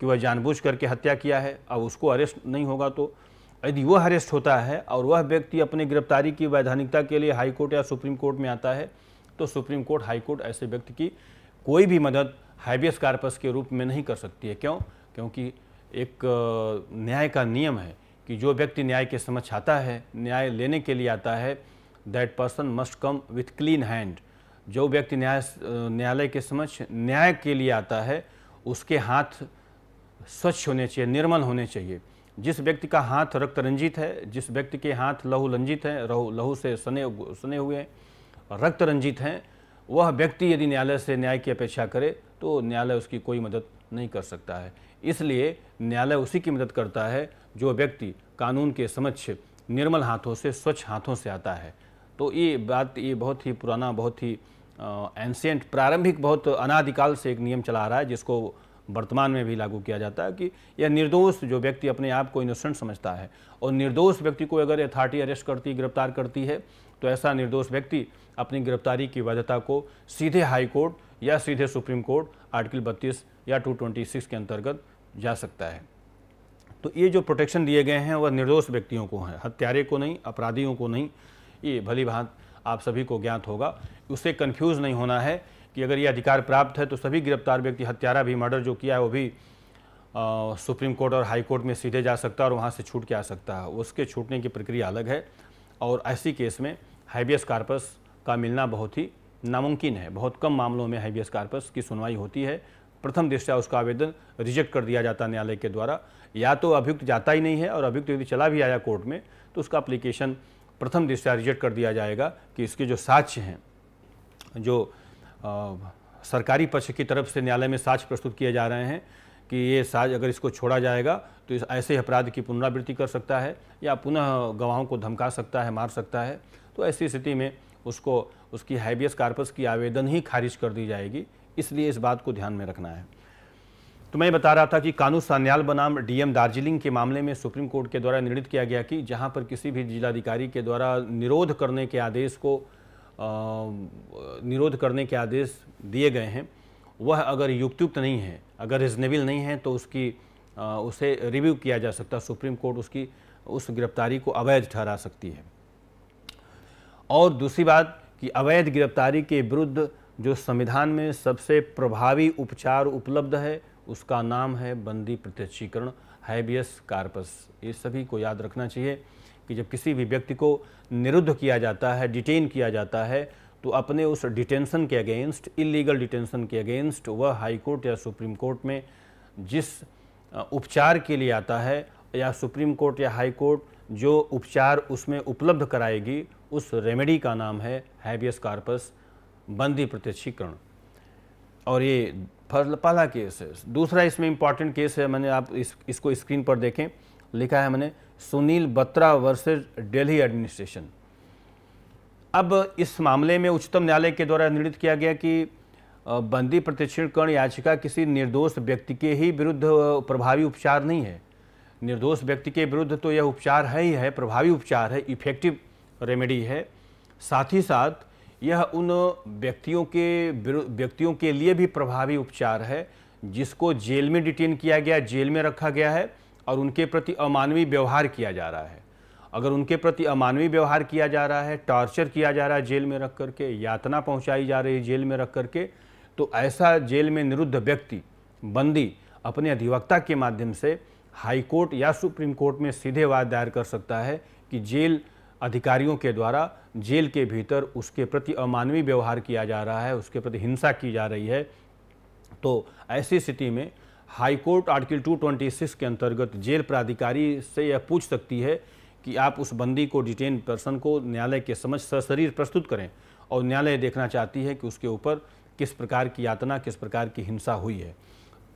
कि वह जानबूझ करके हत्या किया है अब उसको अरेस्ट नहीं होगा तो यदि वह अरेस्ट होता है और वह व्यक्ति अपनी गिरफ्तारी की वैधानिकता के लिए हाईकोर्ट या सुप्रीम कोर्ट में आता है तो सुप्रीम कोर्ट हाईकोर्ट ऐसे व्यक्ति की कोई भी मदद हाइबियस कार्पस के रूप में नहीं कर सकती है क्यों क्योंकि एक न्याय का नियम है कि जो व्यक्ति न्याय के समक्ष आता है न्याय लेने के लिए आता है that person must come with clean hand जो व्यक्ति न्याय न्यायालय के समक्ष न्याय के लिए आता है उसके हाथ स्वच्छ होने चाहिए निर्मल होने चाहिए जिस व्यक्ति का हाथ रक्त रंजित है जिस व्यक्ति के हाथ लहू लंजित हैं रहू लहू से सने सने हुए रक्त रंजित हैं वह व्यक्ति यदि न्यायालय से न्याय की अपेक्षा करे तो न्यायालय उसकी कोई मदद नहीं कर सकता है इसलिए न्यायालय उसी की मदद करता है जो व्यक्ति कानून के समक्ष निर्मल हाथों से स्वच्छ हाथों से आता है तो ये बात ये बहुत ही पुराना बहुत ही एंसेंट प्रारंभिक बहुत अनादिकाल से एक नियम चला रहा है जिसको वर्तमान में भी लागू किया जाता है कि यह निर्दोष जो व्यक्ति अपने आप को इनोसेंट समझता है और निर्दोष व्यक्ति को अगर अथॉरिटी अरेस्ट करती गिरफ्तार करती है तो ऐसा निर्दोष व्यक्ति अपनी गिरफ्तारी की वैधता को सीधे हाई कोर्ट या सीधे सुप्रीम कोर्ट आर्टिकल बत्तीस या 226 के अंतर्गत जा सकता है तो ये जो प्रोटेक्शन दिए गए हैं वह निर्दोष व्यक्तियों को हैं हत्यारे को नहीं अपराधियों को नहीं ये भली भांत आप सभी को ज्ञात होगा उसे कन्फ्यूज़ नहीं होना है कि अगर ये अधिकार प्राप्त है तो सभी गिरफ्तार व्यक्ति हत्यारा भी मर्डर जो किया है वो भी आ, सुप्रीम कोर्ट और हाई कोर्ट में सीधे जा सकता है और वहाँ से छूट के आ सकता है उसके छूटने की प्रक्रिया अलग है और ऐसी केस में हाइबियस कार्पस का मिलना बहुत ही नामुमकिन है बहुत कम मामलों में हाइबियस कार्पस की सुनवाई होती है प्रथम दृष्टया उसका आवेदन रिजेक्ट कर दिया जाता न्यायालय के द्वारा या तो अभियुक्त जाता ही नहीं है और अभियुक्त यदि चला भी आया कोर्ट में तो उसका अप्लीकेशन प्रथम दृष्टया रिजेक्ट कर दिया जाएगा कि इसके जो साक्ष्य हैं जो सरकारी पक्ष की तरफ से न्यायालय में साक्ष प्रस्तुत किए जा रहे हैं कि ये साज अगर इसको छोड़ा जाएगा तो इस ऐसे अपराध की पुनरावृत्ति कर सकता है या पुनः गवाहों को धमका सकता है मार सकता है तो ऐसी स्थिति में उसको उसकी हैबियस कार्पस की आवेदन ही खारिज कर दी जाएगी इसलिए इस बात को ध्यान में रखना है तो मैं बता रहा था कि कानू सान्याल बनाम डीएम दार्जिलिंग के मामले में सुप्रीम कोर्ट के द्वारा निर्णित किया गया कि जहाँ पर किसी भी जिलाधिकारी के द्वारा निरोध करने के आदेश को निरोध करने के आदेश दिए गए हैं वह अगर युक्तियुक्त नहीं है अगर रिजनेबल नहीं है तो उसकी उसे रिव्यू किया जा सकता सुप्रीम कोर्ट उसकी उस गिरफ्तारी को अवैध ठहरा सकती है और दूसरी बात कि अवैध गिरफ्तारी के विरुद्ध जो संविधान में सबसे प्रभावी उपचार उपलब्ध है उसका नाम है बंदी प्रत्यक्षीकरण हैबियस कार्पस ये सभी को याद रखना चाहिए कि जब किसी भी व्यक्ति को निरुद्ध किया जाता है डिटेन किया जाता है तो अपने उस डिटेंशन के अगेंस्ट इलीगल डिटेंशन के अगेंस्ट वह हाई कोर्ट या सुप्रीम कोर्ट में जिस उपचार के लिए आता है या सुप्रीम कोर्ट या हाई कोर्ट जो उपचार उसमें उपलब्ध कराएगी उस रेमेडी का नाम है हैबियस कार्पस बंदी प्रत्यक्षीकरण और ये पहला केस है दूसरा इसमें इम्पॉर्टेंट केस है मैंने आप इस इसको स्क्रीन पर देखें लिखा है मैंने सुनील बत्रा वर्सेज दिल्ली एडमिनिस्ट्रेशन अब इस मामले में उच्चतम न्यायालय के द्वारा निर्णित किया गया कि बंदी प्रतिक्षणकरण याचिका किसी निर्दोष व्यक्ति के ही विरुद्ध प्रभावी उपचार नहीं है निर्दोष व्यक्ति के विरुद्ध तो यह उपचार है ही है प्रभावी उपचार है इफेक्टिव रेमेडी है साथ ही साथ यह उन व्यक्तियों के व्यक्तियों के लिए भी प्रभावी उपचार है जिसको जेल में डिटेन किया गया जेल में रखा गया है और उनके प्रति अमानवीय व्यवहार किया जा रहा है अगर उनके प्रति अमानवीय व्यवहार किया जा रहा है टॉर्चर किया जा रहा है जेल में रख करके यातना पहुंचाई जा रही है जेल में रख करके तो ऐसा जेल में निरुद्ध व्यक्ति बंदी अपने अधिवक्ता के माध्यम से हाईकोर्ट या सुप्रीम कोर्ट में सीधे वाद दायर कर सकता है कि जेल अधिकारियों के द्वारा जेल के भीतर उसके प्रति अमानवीय व्यवहार किया जा रहा है उसके प्रति हिंसा की जा रही है तो ऐसी स्थिति में हाईकोर्ट आर्टिकल 226 के अंतर्गत जेल प्राधिकारी से यह पूछ सकती है कि आप उस बंदी को डिटेन पर्सन को न्यायालय के समझ सशरीर प्रस्तुत करें और न्यायालय देखना चाहती है कि उसके ऊपर किस प्रकार की यातना किस प्रकार की हिंसा हुई है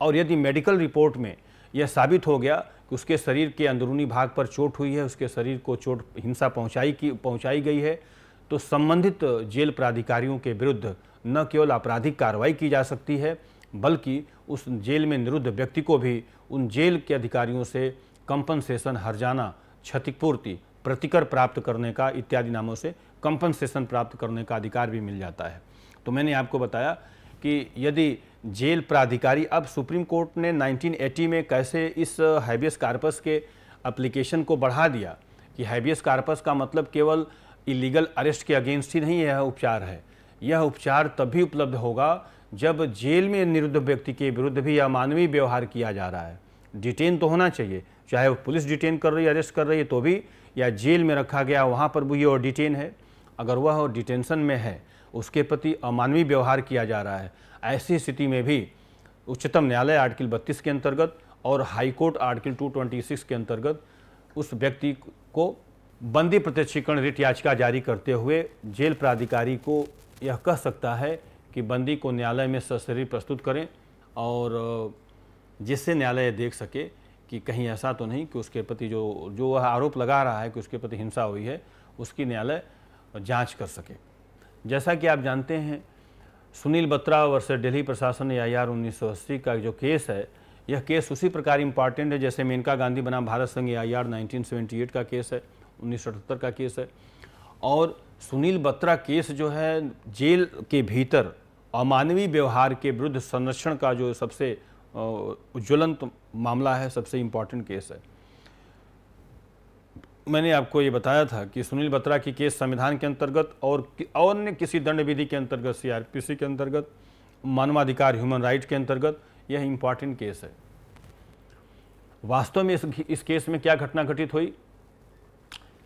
और यदि मेडिकल रिपोर्ट में यह साबित हो गया कि उसके शरीर के अंदरूनी भाग पर चोट हुई है उसके शरीर को चोट हिंसा पहुंचाई की पहुंचाई गई है तो संबंधित जेल प्राधिकारियों के विरुद्ध न केवल आपराधिक कार्रवाई की जा सकती है बल्कि उस जेल में निरुद्ध व्यक्ति को भी उन जेल के अधिकारियों से कंपनसेशन हर्जाना क्षतिपूर्ति प्रतिकर प्राप्त करने का इत्यादि नामों से कंपनसेशन प्राप्त करने का अधिकार भी मिल जाता है तो मैंने आपको बताया कि यदि जेल प्राधिकारी अब सुप्रीम कोर्ट ने 1980 में कैसे इस हैबियस कार्पस के अप्लीकेशन को बढ़ा दिया कि हैबियस कार्पस का मतलब केवल इलीगल अरेस्ट के अगेंस्ट ही नहीं यह उपचार है यह उपचार तभी उपलब्ध होगा जब जेल में निरुद्ध व्यक्ति के विरुद्ध भी अमानवीय व्यवहार किया जा रहा है डिटेन तो होना चाहिए चाहे वो पुलिस डिटेन कर रही है अरेस्ट कर रही है तो भी या जेल में रखा गया वहाँ पर भी और डिटेन है अगर वह डिटेंशन में है उसके प्रति अमानवीय व्यवहार किया जा रहा है ऐसी स्थिति में भी उच्चतम न्यायालय आर्टिकल 32 के अंतर्गत और हाईकोर्ट आर्टिकल 226 के अंतर्गत उस व्यक्ति को बंदी प्रत्यक्षीकरण रिट याचिका जारी करते हुए जेल प्राधिकारी को यह कह सकता है कि बंदी को न्यायालय में सशरीर प्रस्तुत करें और जिससे न्यायालय देख सके कि कहीं ऐसा तो नहीं कि उसके प्रति जो जो वह आरोप लगा रहा है कि उसके प्रति हिंसा हुई है उसकी न्यायालय जांच कर सके जैसा कि आप जानते हैं सुनील बत्रा वर्ष दिल्ली प्रशासन ए आई आर का जो केस है यह केस उसी प्रकार इम्पॉर्टेंट है जैसे मेनका गांधी बनाम भारत संघ ए आई आर का केस है उन्नीस का केस है और सुनील बत्रा केस जो है जेल के भीतर अमानवीय व्यवहार के विरुद्ध संरक्षण का जो सबसे ज्वलंत मामला है सबसे इम्पॉर्टेंट केस है मैंने आपको ये बताया था कि सुनील बत्रा की केस संविधान के अंतर्गत और अन्य किसी दंड विधि के अंतर्गत सीआरपीसी के अंतर्गत मानवाधिकार ह्यूमन राइट के अंतर्गत यह इम्पॉर्टेंट केस है वास्तव में इस, इस केस में क्या घटना घटित हुई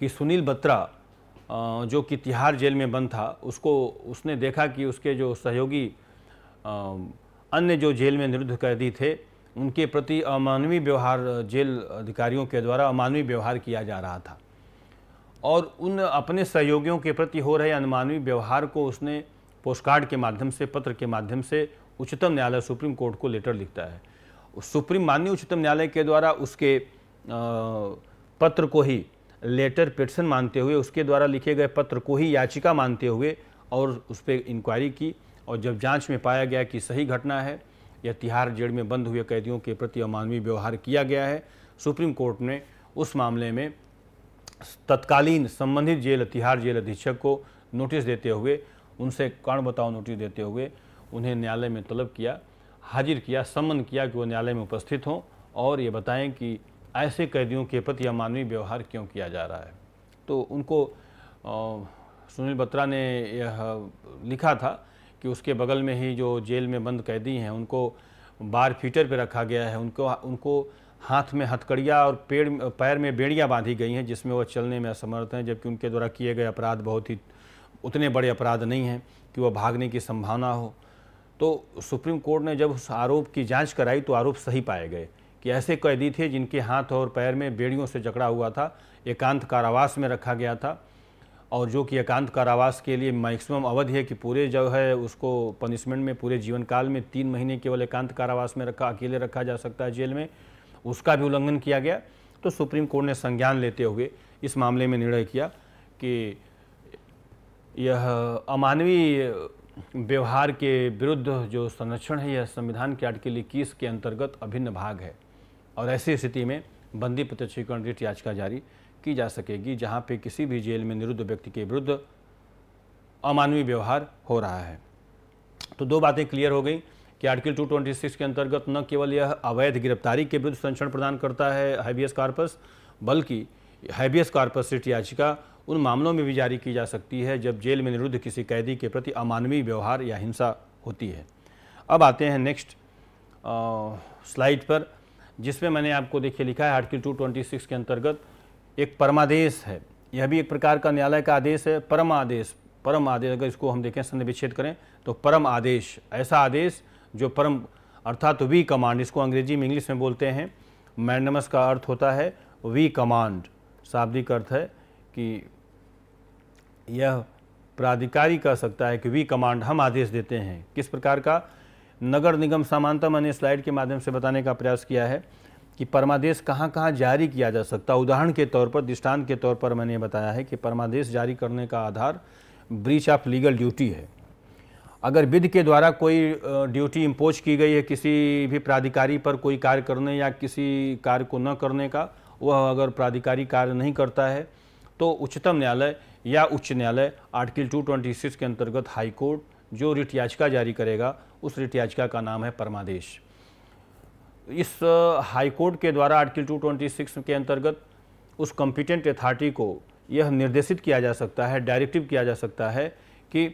कि सुनील बत्रा जो कि तिहाड़ जेल में बंद था उसको उसने देखा कि उसके जो सहयोगी अन्य जो जेल में निरुद्ध कैदी थे उनके प्रति अमानवीय व्यवहार जेल अधिकारियों के द्वारा अमानवीय व्यवहार किया जा रहा था और उन अपने सहयोगियों के प्रति हो रहे अनमानवीय व्यवहार को उसने पोस्टकार्ड के माध्यम से पत्र के माध्यम से उच्चतम न्यायालय सुप्रीम कोर्ट को लेटर लिखता है सुप्रीम माननीय उच्चतम न्यायालय के द्वारा उसके पत्र को ही लेटर पिटसन मानते हुए उसके द्वारा लिखे गए पत्र को ही याचिका मानते हुए और उस पर इंक्वायरी की और जब जांच में पाया गया कि सही घटना है या तिहाड़ जेल में बंद हुए कैदियों के प्रति अमानवीय व्यवहार किया गया है सुप्रीम कोर्ट ने उस मामले में तत्कालीन संबंधित जेल तिहाड़ जेल अधीक्षक को नोटिस देते हुए उनसे कारण बताओ नोटिस देते हुए उन्हें न्यायालय में तलब किया हाजिर किया सम्मन किया कि वो न्यायालय में उपस्थित हों और ये बताएं कि ऐसे कैदियों के प्रति अमानवीय व्यवहार क्यों किया जा रहा है तो उनको सुनील बत्रा ने यह लिखा था कि उसके बगल में ही जो जेल में बंद कैदी हैं उनको बार फीटर पर रखा गया है उनको उनको हाथ में हथकड़िया और पेड़ पैर में बेड़ियाँ बांधी गई हैं जिसमें वह चलने में असमर्थ हैं जबकि उनके द्वारा किए गए अपराध बहुत ही उतने बड़े अपराध नहीं हैं कि वह भागने की संभावना हो तो सुप्रीम कोर्ट ने जब उस आरोप की जांच कराई तो आरोप सही पाए गए कि ऐसे कैदी थे जिनके हाथ और पैर में बेड़ियों से जकड़ा हुआ था एकांत कारावास में रखा गया था और जो कि एकांत कारावास के लिए मैक्सिमम अवधि है कि पूरे जो है उसको पनिशमेंट में पूरे जीवन काल में तीन महीने केवल एकांत कारावास में रखा अकेले रखा जा सकता है जेल में उसका भी उल्लंघन किया गया तो सुप्रीम कोर्ट ने संज्ञान लेते हुए इस मामले में निर्णय किया कि यह अमानवीय व्यवहार के विरुद्ध जो संरक्षण है यह संविधान के आर्टिकल इक्कीस के अंतर्गत अभिन्न भाग है और ऐसी स्थिति में बंदी प्रत्यक्षीकरण रिट याचिका जारी की जा सकेगी जहां पे किसी भी जेल में निरुद्ध व्यक्ति के विरुद्ध अमानवीय व्यवहार हो रहा है तो दो बातें क्लियर हो गई कि आर्टिकल 226 के अंतर्गत न केवल यह अवैध गिरफ्तारी के विरुद्ध संरक्षण प्रदान करता है हाइबियस कार्पस बल्कि हाइबियस कार्पस रिट याचिका उन मामलों में भी जारी की जा सकती है जब जेल में निरुद्ध किसी कैदी के प्रति अमानवीय व्यवहार या हिंसा होती है अब आते हैं नेक्स्ट स्लाइड पर जिसमें मैंने आपको देखिए लिखा है आर्टिकल 226 के अंतर्गत एक परमादेश है यह भी एक प्रकार का न्यायालय का आदेश है परम आदेश परम आदेश अगर इसको हम देखें संधि विच्छेद करें तो परम आदेश ऐसा आदेश जो परम अर्थात वी कमांड इसको अंग्रेजी में इंग्लिश में बोलते हैं मैंडमस का अर्थ होता है वी कमांड शाब्दिक अर्थ है कि यह प्राधिकारी कह सकता है कि वी कमांड हम आदेश देते हैं किस प्रकार का नगर निगम सामानता मैंने स्लाइड के माध्यम से बताने का प्रयास किया है कि परमादेश कहाँ कहाँ जारी किया जा सकता उदाहरण के तौर पर दृष्टांत के तौर पर मैंने बताया है कि परमादेश जारी करने का आधार ब्रीच ऑफ लीगल ड्यूटी है अगर विद के द्वारा कोई ड्यूटी इम्पोज की गई है किसी भी प्राधिकारी पर कोई कार्य करने या किसी कार्य को न करने का वह अगर प्राधिकारी कार्य नहीं करता है तो उच्चतम न्यायालय या उच्च न्यायालय आर्टिकल 226 के अंतर्गत हाईकोर्ट जो रिट याचिका जारी करेगा उस रिट याचिका का नाम है परमादेश इस हाईकोर्ट के द्वारा आर्टिकल 226 के अंतर्गत उस कॉम्पिटेंट अथॉरिटी को यह निर्देशित किया जा सकता है डायरेक्टिव किया जा सकता है कि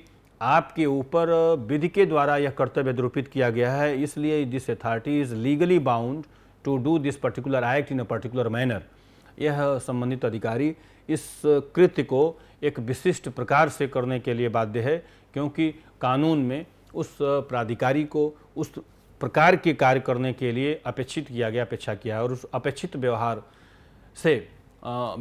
आपके ऊपर विधि के द्वारा यह कर्तव्य द्रूपित किया गया है इसलिए this authority is legally bound to do this particular act in a particular manner यह संबंधित अधिकारी इस कृत्य को एक विशिष्ट प्रकार से करने के लिए बाध्य है क्योंकि कानून में उस प्राधिकारी को उस प्रकार के कार्य करने के लिए अपेक्षित किया गया अपेक्षा किया और उस अपेक्षित व्यवहार से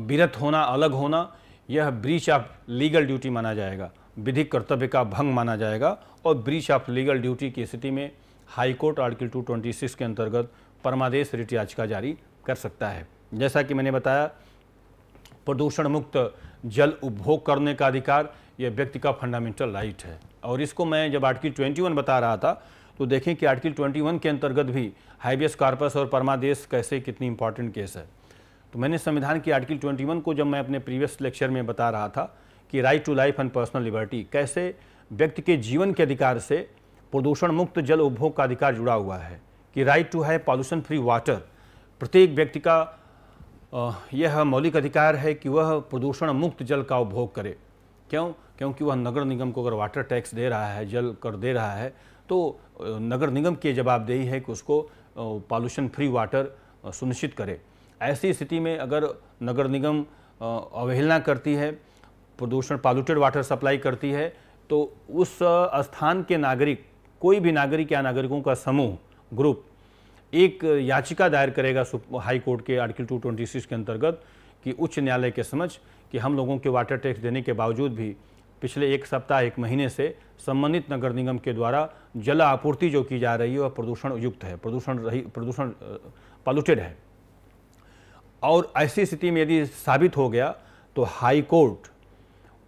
विरत होना अलग होना यह ब्रीच ऑफ लीगल ड्यूटी माना जाएगा विधिक कर्तव्य का भंग माना जाएगा और ब्रीच ऑफ लीगल ड्यूटी की स्थिति में हाईकोर्ट आर्टिकल 226 के अंतर्गत परमादेश रिट याचिका जारी कर सकता है जैसा कि मैंने बताया प्रदूषण मुक्त जल उपभोग करने का अधिकार ये व्यक्ति का फंडामेंटल राइट है और इसको मैं जब आर्टिकल ट्वेंटी वन बता रहा था तो देखें कि आर्टिकल ट्वेंटी वन के अंतर्गत भी हाइबियस कार्पस और परमादेश कैसे कितनी इंपॉर्टेंट केस है तो मैंने संविधान की आर्टिकल ट्वेंटी वन को जब मैं अपने प्रीवियस लेक्चर में बता रहा था कि right to life and personal liberty कैसे व्यक्ति के जीवन के अधिकार से प्रदूषण मुक्त जल उपभोग का अधिकार जुड़ा हुआ है कि right to have pollution free water प्रत्येक व्यक्ति का यह मौलिक अधिकार है कि वह प्रदूषण मुक्त जल का उपभोग करे क्यों क्योंकि वह नगर निगम को अगर वाटर टैक्स दे रहा है जल कर दे रहा है तो नगर निगम की जवाबदेही है कि उसको पॉल्यूशन फ्री वाटर सुनिश्चित करे ऐसी स्थिति में अगर नगर निगम अवहेलना करती है प्रदूषण पॉल्यूटेड वाटर सप्लाई करती है तो उस स्थान के नागरिक कोई भी नागरिक या नागरिकों का समूह ग्रुप एक याचिका दायर करेगा हाई कोर्ट के आर्टिकल 226 के अंतर्गत कि उच्च न्यायालय के समझ कि हम लोगों के वाटर टैक्स देने के बावजूद भी पिछले एक सप्ताह एक महीने से संबंधित नगर निगम के द्वारा जल आपूर्ति जो की जा रही है वह प्रदूषण युक्त है प्रदूषण रही प्रदूषण पॉल्यूटेड है और ऐसी स्थिति में यदि साबित हो गया तो हाई कोर्ट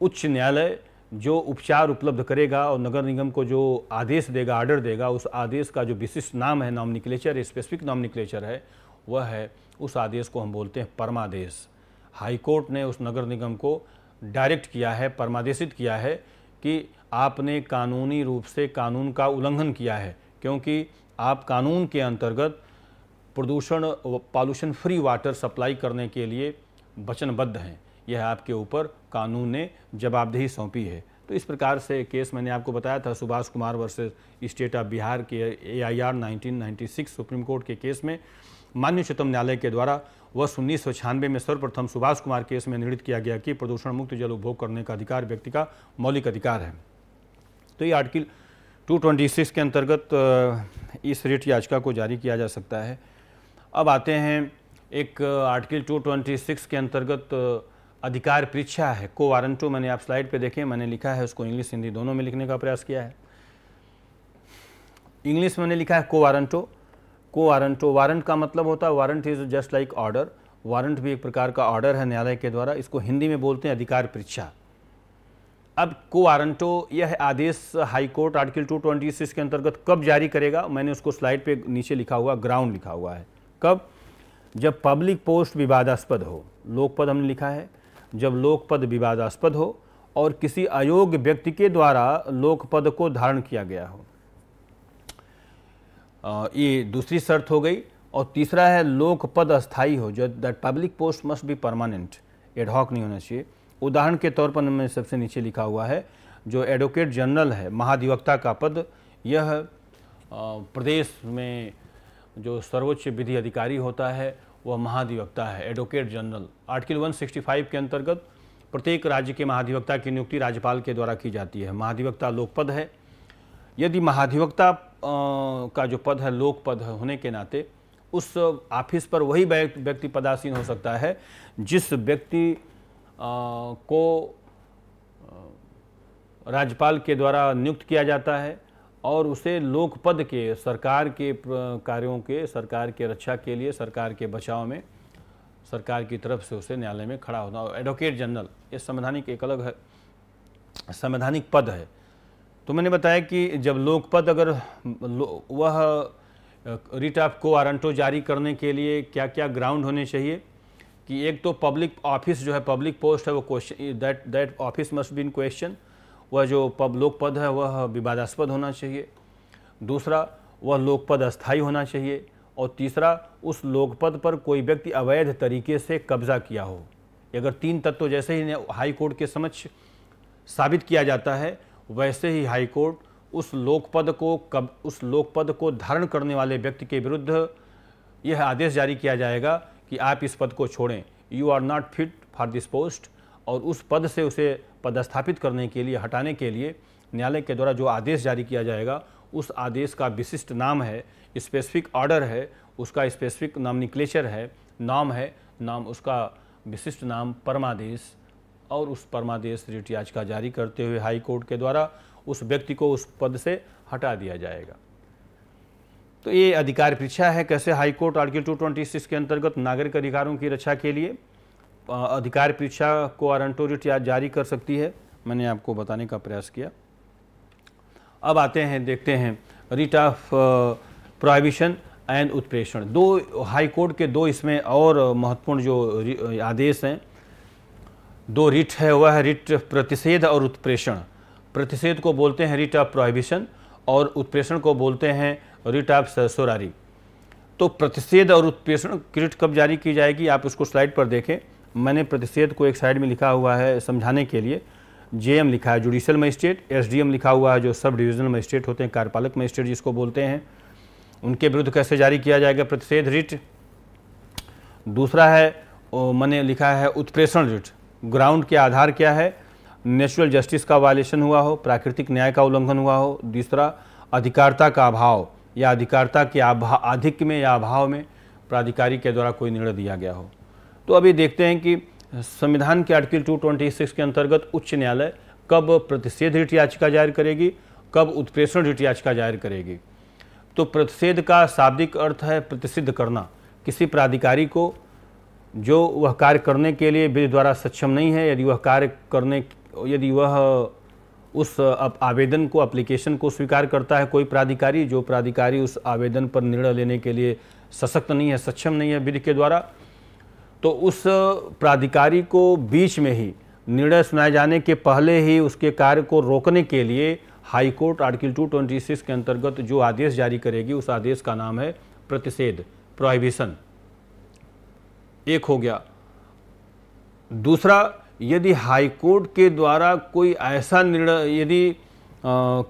उच्च न्यायालय जो उपचार उपलब्ध करेगा और नगर निगम को जो आदेश देगा ऑर्डर देगा उस आदेश का जो विशिष्ट नाम है निकलेचर स्पेसिफिक निकलेचर है वह है उस आदेश को हम बोलते हैं परमादेश हाईकोर्ट ने उस नगर निगम को डायरेक्ट किया है परमादेशित किया है कि आपने कानूनी रूप से कानून का उल्लंघन किया है क्योंकि आप कानून के अंतर्गत प्रदूषण पॉल्यूशन फ्री वाटर सप्लाई करने के लिए वचनबद्ध हैं यह आपके ऊपर कानून ने जवाबदेही सौंपी है तो इस प्रकार से केस मैंने आपको बताया था Subhash Kumar versus state of Bihar के एआईआर 1996 सुप्रीम कोर्ट के केस में मान्य उच्चतम न्यायालय के द्वारा वर्ष उन्नीस में सर्वप्रथम सुभाष कुमार केस में निर्णित किया गया कि प्रदूषण मुक्त जल उपभोग करने का अधिकार व्यक्ति का मौलिक अधिकार है तो ये आर्टिकल 226 के अंतर्गत इस रिट याचिका को जारी किया जा सकता है अब आते हैं एक आर्टिकल 226 के अंतर्गत अधिकार परीक्षा है को वारंटो मैंने आप स्लाइड पे देखें मैंने लिखा है उसको इंग्लिश हिंदी दोनों में लिखने का प्रयास किया है इंग्लिश मैंने लिखा है को वारंटो को वारंट वारंट तो का मतलब होता है warrant is just like order warrant भी एक प्रकार का ऑर्डर है न्यायालय के द्वारा इसको हिंदी में बोलते हैं अधिकार परीक्षा अब को वारंटो तो यह आदेश हाईकोर्ट आर्टिकल सिक्स के अंतर्गत कब जारी करेगा मैंने उसको स्लाइड पे नीचे लिखा हुआ ग्राउंड लिखा हुआ है कब जब पब्लिक पोस्ट विवादास्पद हो लोकपद हमने लिखा है जब लोकपद विवादास्पद हो और किसी अयोग्य व्यक्ति के द्वारा लोकपद को धारण किया गया हो ये दूसरी शर्त हो गई और तीसरा है लोक पद अस्थाई हो जो that public post must be permanent ad hoc नहीं होना चाहिए उदाहरण के तौर पर मैंने सबसे नीचे लिखा हुआ है जो एडवोकेट जनरल है महाधिवक्ता का पद यह प्रदेश में जो सर्वोच्च विधि अधिकारी होता है वह महाधिवक्ता है एडवोकेट जनरल आर्टिकल 165 के अंतर्गत प्रत्येक राज्य के महाधिवक्ता की नियुक्ति राज्यपाल के द्वारा की जाती है महाधिवक्ता लोकपद है यदि महाधिवक्ता का जो पद है लोक पद है होने के नाते उस ऑफिस पर वही व्यक्ति पदासीन हो सकता है जिस व्यक्ति को राज्यपाल के द्वारा नियुक्त किया जाता है और उसे लोक पद के सरकार के कार्यों के सरकार के रक्षा के लिए सरकार के बचाव में सरकार की तरफ से उसे न्यायालय में खड़ा होना एडवोकेट जनरल ये संवैधानिक एक अलग है संवैधानिक पद है तो मैंने बताया कि जब लोकपद अगर लो, वह रिट ऑफ को वारंटो जारी करने के लिए क्या क्या ग्राउंड होने चाहिए कि एक तो पब्लिक ऑफिस जो है पब्लिक पोस्ट है वो question that that office must be in question वह जो पब लोकपद है वह विवादास्पद होना चाहिए दूसरा वह लोकपद अस्थाई होना चाहिए और तीसरा उस लोकपद पर कोई व्यक्ति अवैध तरीके से कब्जा किया हो अगर तीन तत्व जैसे ही हाई कोर्ट के समक्ष साबित किया जाता है वैसे ही हाईकोर्ट उस लोकपद को कब उस लोकपद को धारण करने वाले व्यक्ति के विरुद्ध यह आदेश जारी किया जाएगा कि आप इस पद को छोड़ें you are not fit for this post और उस पद से उसे पदस्थापित करने के लिए हटाने के लिए न्यायालय के द्वारा जो आदेश जारी किया जाएगा उस आदेश का विशिष्ट नाम है स्पेसिफिक ऑर्डर है उसका स्पेसिफिक निकलेचर है नाम है नाम उसका विशिष्ट नाम परमादेश और उस परमादेश रिट याचिका जारी करते हुए हाई कोर्ट के द्वारा उस व्यक्ति को उस पद से हटा दिया जाएगा तो ये अधिकार परीक्षा है कैसे हाईकोर्ट आर्टिकल 226 के अंतर्गत नागरिक अधिकारों की रक्षा के लिए अधिकार परीक्षा को रिट या जारी कर सकती है मैंने आपको बताने का प्रयास किया अब आते हैं देखते हैं रिट ऑफ प्रोहिबिशन एंड उत्प्रेषण दो हाई कोर्ट के दो इसमें और महत्वपूर्ण जो आदेश हैं दो रिट है वह है रिट प्रतिषेध और उत्प्रेषण प्रतिषेध को बोलते हैं रिट ऑफ प्रोहिबिशन और उत्प्रेषण को बोलते हैं रिट ऑफ सरसोरारी तो प्रतिषेध और उत्प्रेषण रिट कब जारी की जाएगी आप उसको स्लाइड पर देखें मैंने प्रतिषेध को एक साइड में लिखा हुआ है समझाने के लिए जेएम लिखा है जुडिशियल मजिस्ट्रेट एसडीएम लिखा हुआ है जो सब डिविजनल मजिस्ट्रेट होते हैं कार्यपालक मजिस्ट्रेट जिसको बोलते हैं उनके विरुद्ध कैसे जारी किया जाएगा प्रतिषेध रिट दूसरा है मैंने लिखा है उत्प्रेषण रिट ग्राउंड के आधार क्या है नेचुरल जस्टिस का वायलेशन हुआ हो प्राकृतिक न्याय का उल्लंघन हुआ हो दूसरा अधिकारता का अभाव या अधिकारता के अभाव अधिक में या अभाव में प्राधिकारी के द्वारा कोई निर्णय दिया गया हो तो अभी देखते हैं कि संविधान के आर्टिकल 226 के अंतर्गत उच्च न्यायालय कब प्रतिषेध रिट याचिका जाहिर करेगी कब उत्प्रेषण रिट याचिका जाहिर करेगी तो प्रतिषेध का शाब्दिक अर्थ है प्रतिषिध करना किसी प्राधिकारी को जो वह कार्य करने के लिए विधि द्वारा सक्षम नहीं है यदि वह कार्य करने यदि वह उस आवेदन को एप्लीकेशन को स्वीकार करता है कोई प्राधिकारी जो प्राधिकारी उस आवेदन पर निर्णय लेने के लिए सशक्त नहीं है सक्षम नहीं है विधि के द्वारा तो उस प्राधिकारी को बीच में ही निर्णय सुनाए जाने के पहले ही उसके कार्य को रोकने के लिए हाईकोर्ट आर्टिकल 226 के अंतर्गत जो आदेश जारी करेगी उस आदेश का नाम है प्रतिषेध प्रोहिबिशन एक हो गया दूसरा यदि हाईकोर्ट के द्वारा कोई ऐसा निर्णय यदि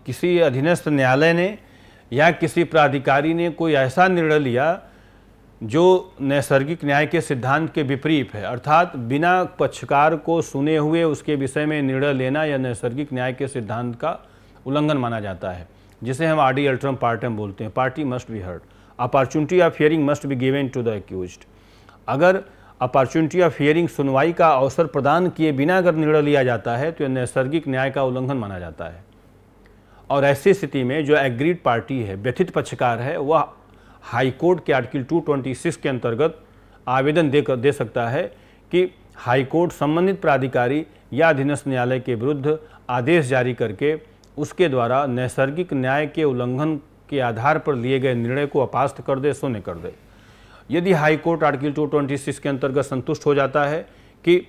किसी अधीनस्थ न्यायालय ने या किसी प्राधिकारी ने कोई ऐसा निर्णय लिया जो नैसर्गिक न्याय के सिद्धांत के विपरीत है अर्थात बिना पक्षकार को सुने हुए उसके विषय में निर्णय लेना या नैसर्गिक न्याय के सिद्धांत का उल्लंघन माना जाता है जिसे हम आर डी अल्ट्रम पार्टम बोलते हैं party must be heard opportunity of hearing must be given to the accused अगर अपॉर्चुनिटी ऑफ हियरिंग सुनवाई का अवसर प्रदान किए बिना अगर निर्णय लिया जाता है तो यह नैसर्गिक न्याय का उल्लंघन माना जाता है और ऐसी स्थिति में जो एग्रीड पार्टी है व्यथित पक्षकार है वह हाईकोर्ट के आर्टिकल 226 के अंतर्गत आवेदन दे कर दे सकता है कि हाईकोर्ट संबंधित प्राधिकारी या अधीनस्थ न्यायालय के विरुद्ध आदेश जारी करके उसके द्वारा नैसर्गिक न्याय के उल्लंघन के आधार पर लिए गए निर्णय को अपास्त कर दे शून्य कर दे यदि हाईकोर्ट आर्टिकल 226 के अंतर्गत संतुष्ट हो जाता है कि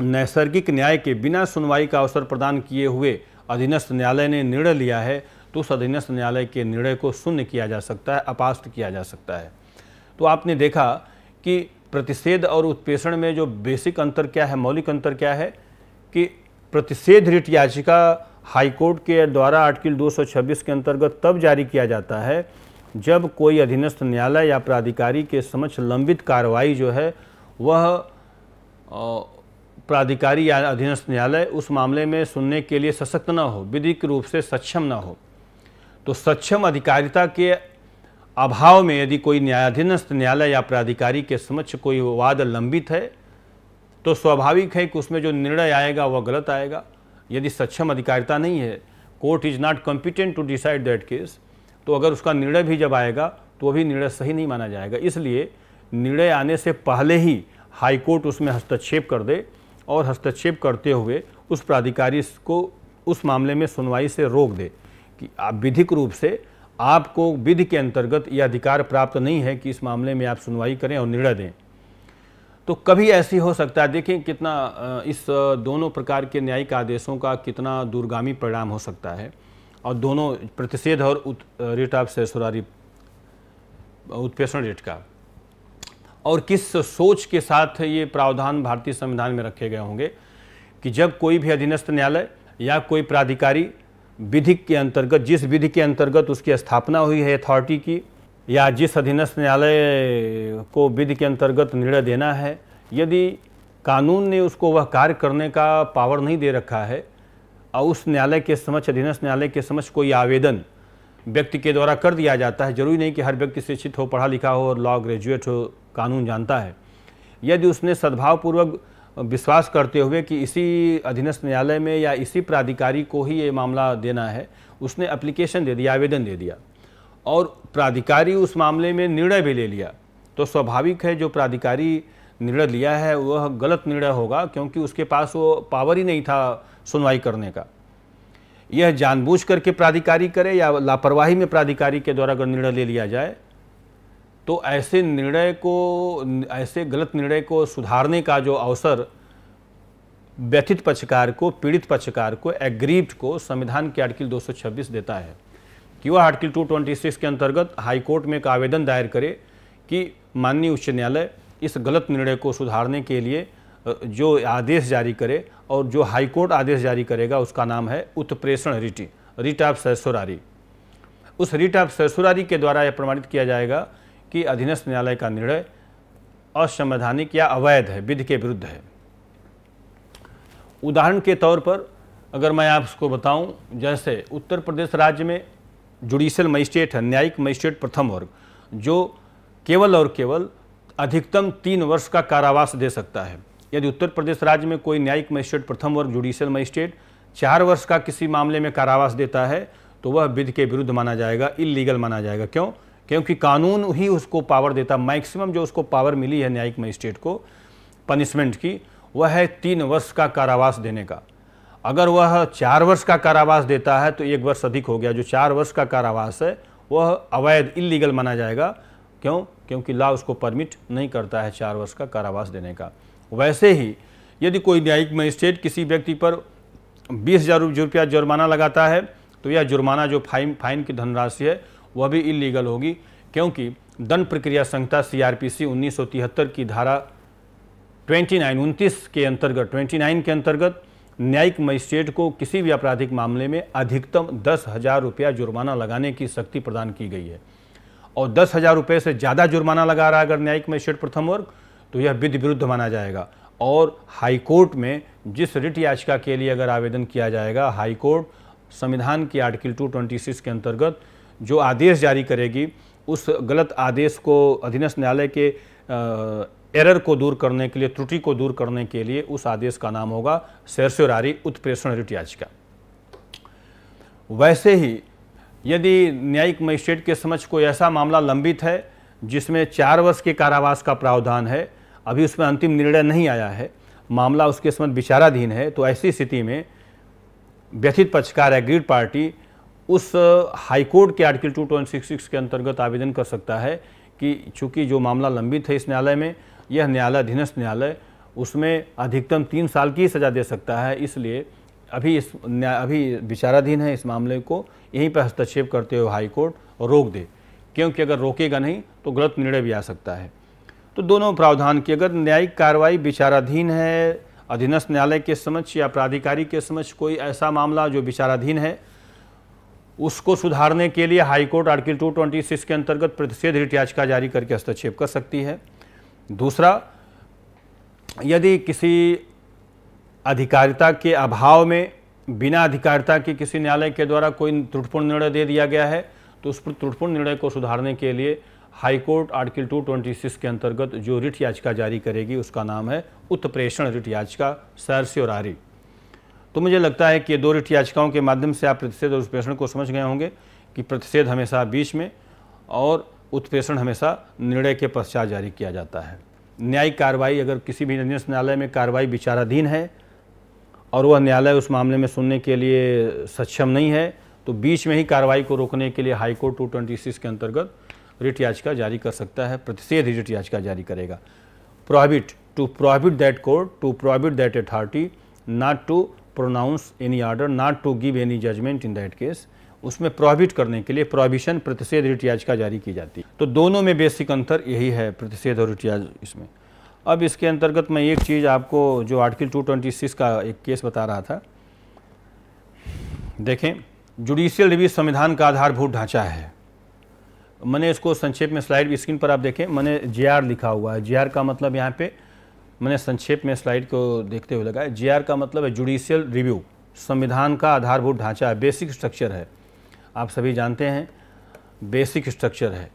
नैसर्गिक न्याय के बिना सुनवाई का अवसर प्रदान किए हुए अधीनस्थ न्यायालय ने निर्णय लिया है तो उस अधीनस्थ न्यायालय के निर्णय को शून्य किया जा सकता है अपास्त किया जा सकता है तो आपने देखा कि प्रतिषेध और उत्पेषण में जो बेसिक अंतर क्या है मौलिक अंतर क्या है कि प्रतिषेध रिट याचिका हाईकोर्ट के द्वारा आर्टिकल 226 के अंतर्गत तब जारी किया जाता है जब कोई अधीनस्थ न्यायालय या प्राधिकारी के समक्ष लंबित कार्रवाई जो है वह प्राधिकारी या अधीनस्थ न्यायालय उस मामले में सुनने के लिए सशक्त न हो विधिक रूप से सक्षम न हो तो सक्षम अधिकारिता के अभाव में यदि कोई न्यायाधीनस्थ न्यायालय या प्राधिकारी के समक्ष कोई वाद लंबित है तो स्वाभाविक है कि उसमें जो निर्णय आएगा वह गलत आएगा यदि सक्षम अधिकारिता नहीं है court is not competent to decide that case तो अगर उसका निर्णय भी जब आएगा तो वो भी निर्णय सही नहीं माना जाएगा इसलिए निर्णय आने से पहले ही हाईकोर्ट उसमें हस्तक्षेप कर दे और हस्तक्षेप करते हुए उस प्राधिकारी को उस मामले में सुनवाई से रोक दे कि आप विधिक रूप से आपको विधि के अंतर्गत यह अधिकार प्राप्त नहीं है कि इस मामले में आप सुनवाई करें और निर्णय दें तो कभी ऐसी हो सकता है देखें कितना इस दोनों प्रकार के न्यायिक आदेशों का कितना दूरगामी परिणाम हो सकता है और दोनों प्रतिषेध और रेट ऑफ सेसुरारी उत्पेषण रेट का और किस सोच के साथ ये प्रावधान भारतीय संविधान में रखे गए होंगे कि जब कोई भी अधीनस्थ न्यायालय या कोई प्राधिकारी विधि के अंतर्गत जिस विधि के अंतर्गत उसकी स्थापना हुई है अथॉरिटी की या जिस अधीनस्थ न्यायालय को विधि के अंतर्गत निर्णय देना है यदि कानून ने उसको वह कार्य करने का पावर नहीं दे रखा है और उस न्यायालय के समक्ष अधीनस्थ न्यायालय के समक्ष कोई आवेदन व्यक्ति के द्वारा कर दिया जाता है जरूरी नहीं कि हर व्यक्ति शिक्षित हो पढ़ा लिखा हो और लॉ ग्रेजुएट हो कानून जानता है यदि उसने सद्भावपूर्वक विश्वास करते हुए कि इसी अधीनस्थ न्यायालय में या इसी प्राधिकारी को ही ये मामला देना है उसने अप्लीकेशन दे दिया आवेदन दे दिया और प्राधिकारी उस मामले में निर्णय भी ले लिया तो स्वाभाविक है जो प्राधिकारी निर्णय लिया है वह गलत निर्णय होगा क्योंकि उसके पास वो पावर ही नहीं था सुनवाई करने का यह जानबूझ करके प्राधिकारी करे या लापरवाही में प्राधिकारी के द्वारा अगर निर्णय ले लिया जाए तो ऐसे निर्णय को ऐसे गलत निर्णय को सुधारने का जो अवसर व्यथित पक्षकार को पीड़ित पक्षकार को एग्रीव्ड को संविधान के आर्टिकल 226 देता है कि वह आर्टिकल 226 के अंतर्गत हाईकोर्ट में एक आवेदन दायर करे कि माननीय उच्च न्यायालय इस गलत निर्णय को सुधारने के लिए जो आदेश जारी करे और जो हाईकोर्ट आदेश जारी करेगा उसका नाम है उत्प्रेषण रिटी रिट ऑफ सरसुरारी उस रिट ऑफ सरसुरारी के द्वारा यह प्रमाणित किया जाएगा कि अधीनस्थ न्यायालय का निर्णय असंवैधानिक या अवैध है विधि के विरुद्ध है उदाहरण के तौर पर अगर मैं आपको बताऊं जैसे उत्तर प्रदेश राज्य में जुडिशियल मजिस्ट्रेट है न्यायिक मजिस्ट्रेट प्रथम वर्ग जो केवल और केवल अधिकतम तीन वर्ष का कारावास दे सकता है यदि उत्तर प्रदेश राज्य में कोई न्यायिक मजिस्ट्रेट प्रथम वर्ग जुडिशियल मजिस्ट्रेट चार वर्ष का किसी मामले में कारावास देता है तो वह विधि के विरुद्ध माना जाएगा इलीगल माना जाएगा क्यों क्योंकि कानून ही उसको पावर देता मैक्सिमम जो उसको पावर मिली है न्यायिक मजिस्ट्रेट को पनिशमेंट की वह है तीन वर्ष का कारावास देने का अगर वह चार वर्ष का कारावास देता है तो एक वर्ष अधिक हो गया जो चार वर्ष का कारावास है वह अवैध इलीगल माना जाएगा क्यों क्योंकि लॉ उसको परमिट नहीं करता है चार वर्ष का कारावास देने का वैसे ही यदि कोई न्यायिक मजिस्ट्रेट किसी व्यक्ति पर बीस हज़ार रुपया जुर्माना लगाता है तो यह जुर्माना जो फाइन फाइन की धनराशि है वह भी इलीगल होगी क्योंकि दंड प्रक्रिया संहिता सीआरपीसी तिहत्तर की धारा 29 उनतीस के अंतर्गत 29 के अंतर्गत न्यायिक मजिस्ट्रेट को किसी भी आपराधिक मामले में अधिकतम दस हज़ार रुपया जुर्माना लगाने की शक्ति प्रदान की गई है और दस हज़ार रुपये से ज़्यादा जुर्माना लगा रहा है अगर न्यायिक मजिस्ट्रेट प्रथम वर्ग तो यह विधि विरुद्ध माना जाएगा और हाईकोर्ट में जिस रिट याचिका के लिए अगर आवेदन किया जाएगा हाईकोर्ट संविधान के आर्टिकल 226 के अंतर्गत जो आदेश जारी करेगी उस गलत आदेश को अधीनस्थ न्यायालय के आ, एरर को दूर करने के लिए त्रुटि को दूर करने के लिए उस आदेश का नाम होगा सैरसोरारी उत्प्रेषण रिट याचिका वैसे ही यदि न्यायिक मजिस्ट्रेट के समझ कोई ऐसा मामला लंबित है जिसमें चार वर्ष के कारावास का प्रावधान है अभी उसमें अंतिम निर्णय नहीं आया है मामला उसके संबंध विचाराधीन है तो ऐसी स्थिति में व्यथित पक्षकार एग्रीड पार्टी उस हाईकोर्ट के आर्टिकल टू के अंतर्गत आवेदन कर सकता है कि चूंकि जो मामला लंबित है इस न्यायालय में यह न्यायालय अधीनस्थ न्यायालय उसमें अधिकतम तीन साल की सज़ा दे सकता है इसलिए अभी इस अभी विचाराधीन है इस मामले को यहीं पर हस्तक्षेप करते हुए हाईकोर्ट रोक दे क्योंकि अगर रोकेगा नहीं तो गलत निर्णय भी आ सकता है तो दोनों प्रावधान की अगर न्यायिक कार्रवाई विचाराधीन है अधीनस्थ न्यायालय के समक्ष या प्राधिकारी के समक्ष कोई ऐसा मामला जो विचाराधीन है उसको सुधारने के लिए हाईकोर्ट आर्टिकल 226 के अंतर्गत प्रतिषेध रिट याचिका जारी करके हस्तक्षेप कर सकती है दूसरा यदि किसी अधिकारिता के अभाव में बिना अधिकारिता के किसी न्यायालय के द्वारा कोई त्रुटपूर्ण निर्णय दे दिया गया है तो उस पर त्रुटपूर्ण निर्णय को सुधारने के लिए हाईकोर्ट आर्टिकल 226 के अंतर्गत जो रिट याचिका जारी करेगी उसका नाम है उत्प्रेषण रिट याचिका और आरी तो मुझे लगता है कि दो रिट याचिकाओं के माध्यम से आप प्रतिषेध और उत्प्रेषण को समझ गए होंगे कि प्रतिषेध हमेशा बीच में और उत्प्रेषण हमेशा निर्णय के पश्चात जारी किया जाता है न्यायिक कार्रवाई अगर किसी भी न्यायालय न्यायालय में कार्रवाई विचाराधीन है और वह न्यायालय उस मामले में सुनने के लिए सक्षम नहीं है तो बीच में ही कार्रवाई को रोकने के लिए हाईकोर्ट टू के अंतर्गत रिट याचिका जारी कर सकता है प्रतिषेध रिट याचिका जारी करेगा prohibit to prohibit that court to prohibit that authority not to pronounce any order not to give any judgment in that case उसमें प्रोहिबिट करने के लिए प्रोहिबिशन प्रतिषेध रिट याचिका जारी की जाती है तो दोनों में बेसिक अंतर यही है प्रतिषेध और रिट इसमें अब इसके अंतर्गत मैं एक चीज़ आपको जो आर्टिकल 226 का एक केस बता रहा था देखें जुडिशियल रिव्यू संविधान का आधारभूत ढांचा है मैंने इसको संक्षेप में स्लाइड स्क्रीन पर आप देखें मैंने जे लिखा हुआ है जे का मतलब यहाँ पे मैंने संक्षेप में स्लाइड को देखते हुए लगा है जे का मतलब है जुडिशियल रिव्यू संविधान का आधारभूत ढांचा है बेसिक स्ट्रक्चर है आप सभी जानते हैं बेसिक स्ट्रक्चर है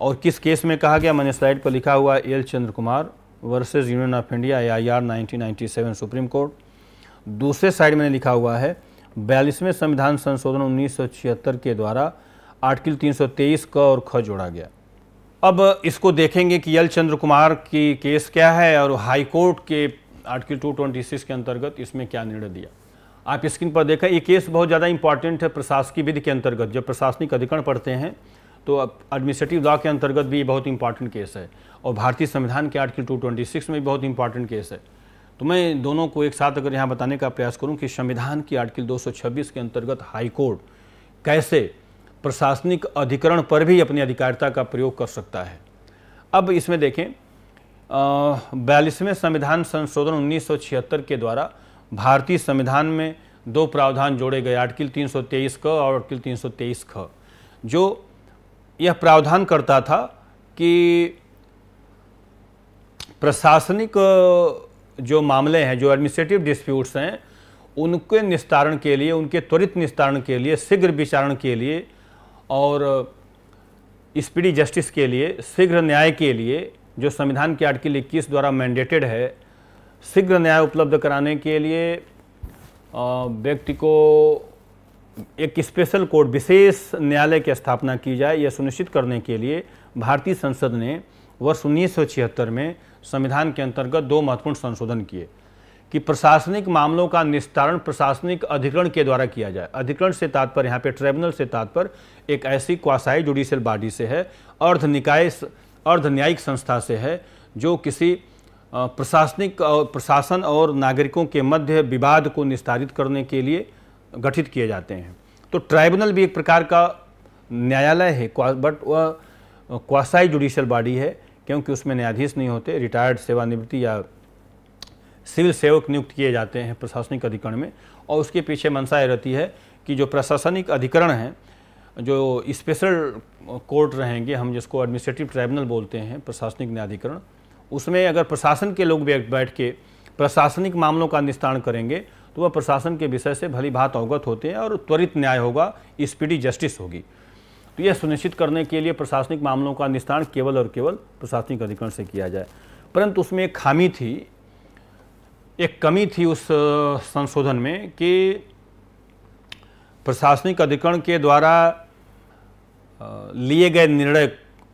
और किस केस में कहा गया मैंने स्लाइड पर लिखा हुआ L Chandra Kumar versus union of India A I R nineteen supreme court दूसरे साइड मैंने लिखा हुआ है बयालीसवें संविधान संशोधन उन्नीस के द्वारा आर्टिकल 323 का और ख जोड़ा गया अब इसको देखेंगे कि यल चंद्र कुमार की केस क्या है और हाई कोर्ट के आर्टिकल 226 के अंतर्गत इसमें क्या निर्णय दिया आप स्क्रीन पर देखा ये केस बहुत ज़्यादा इंपॉर्टेंट है प्रशासकीय विधि के अंतर्गत जब प्रशासनिक अधिकरण पढ़ते हैं तो एडमिनिस्ट्रेटिव लॉ के अंतर्गत भी ये बहुत इंपॉर्टेंट केस है और भारतीय संविधान के आर्टिकल 226 में भी बहुत इंपॉर्टेंट केस है तो मैं दोनों को एक साथ अगर यहाँ बताने का प्रयास करूँ कि संविधान की आर्टिकल 226 के अंतर्गत हाईकोर्ट कैसे प्रशासनिक अधिकरण पर भी अपनी अधिकारिता का प्रयोग कर सकता है अब इसमें देखें बयालीसवें संविधान संशोधन 1976 के द्वारा भारतीय संविधान में दो प्रावधान जोड़े गए आर्टिकल 323 क और आर्टिकल 323 ख जो यह प्रावधान करता था कि प्रशासनिक जो मामले हैं जो एडमिनिस्ट्रेटिव डिस्प्यूट्स हैं उनके निस्तारण के लिए उनके त्वरित निस्तारण के लिए शीघ्र विचारण के लिए और स्पीडी जस्टिस के लिए शीघ्र न्याय के लिए जो संविधान के आर्टिकल इक्कीस द्वारा मैंडेटेड है शीघ्र न्याय उपलब्ध कराने के लिए व्यक्ति को एक स्पेशल कोर्ट विशेष न्यायालय की स्थापना की जाए यह सुनिश्चित करने के लिए भारतीय संसद ने वर्ष उन्नीस में संविधान के अंतर्गत दो महत्वपूर्ण संशोधन किए कि प्रशासनिक मामलों का निस्तारण प्रशासनिक अधिकरण के द्वारा किया जाए अधिकरण से तात्पर्य यहाँ पे ट्राइब्यूनल से तात्पर्य एक ऐसी क्वासाई जुडिशियल बॉडी से है अर्ध निकाय अर्ध न्यायिक संस्था से है जो किसी प्रशासनिक और प्रशासन और नागरिकों के मध्य विवाद को निस्तारित करने के लिए गठित किए जाते हैं तो ट्राइब्यूनल भी एक प्रकार का न्यायालय है बट वह क्वासाई जुडिशियल बॉडी है क्योंकि उसमें न्यायाधीश नहीं होते रिटायर्ड सेवानिवृत्ति या सिविल सेवक नियुक्त किए जाते हैं प्रशासनिक अधिकरण में और उसके पीछे मनसा ये रहती है कि जो प्रशासनिक अधिकरण हैं जो स्पेशल कोर्ट रहेंगे हम जिसको एडमिनिस्ट्रेटिव ट्राइब्यूनल बोलते हैं प्रशासनिक न्यायाधिकरण उसमें अगर प्रशासन के लोग बैठ के प्रशासनिक मामलों का निस्तारण करेंगे तो वह प्रशासन के विषय से भली भात अवगत होते हैं और त्वरित न्याय होगा स्पीडी जस्टिस होगी तो यह सुनिश्चित करने के लिए प्रशासनिक मामलों का निस्तारण केवल और केवल प्रशासनिक अधिकरण से किया जाए परंतु उसमें एक खामी थी एक कमी थी उस संशोधन में कि प्रशासनिक अधिकरण के द्वारा लिए गए निर्णय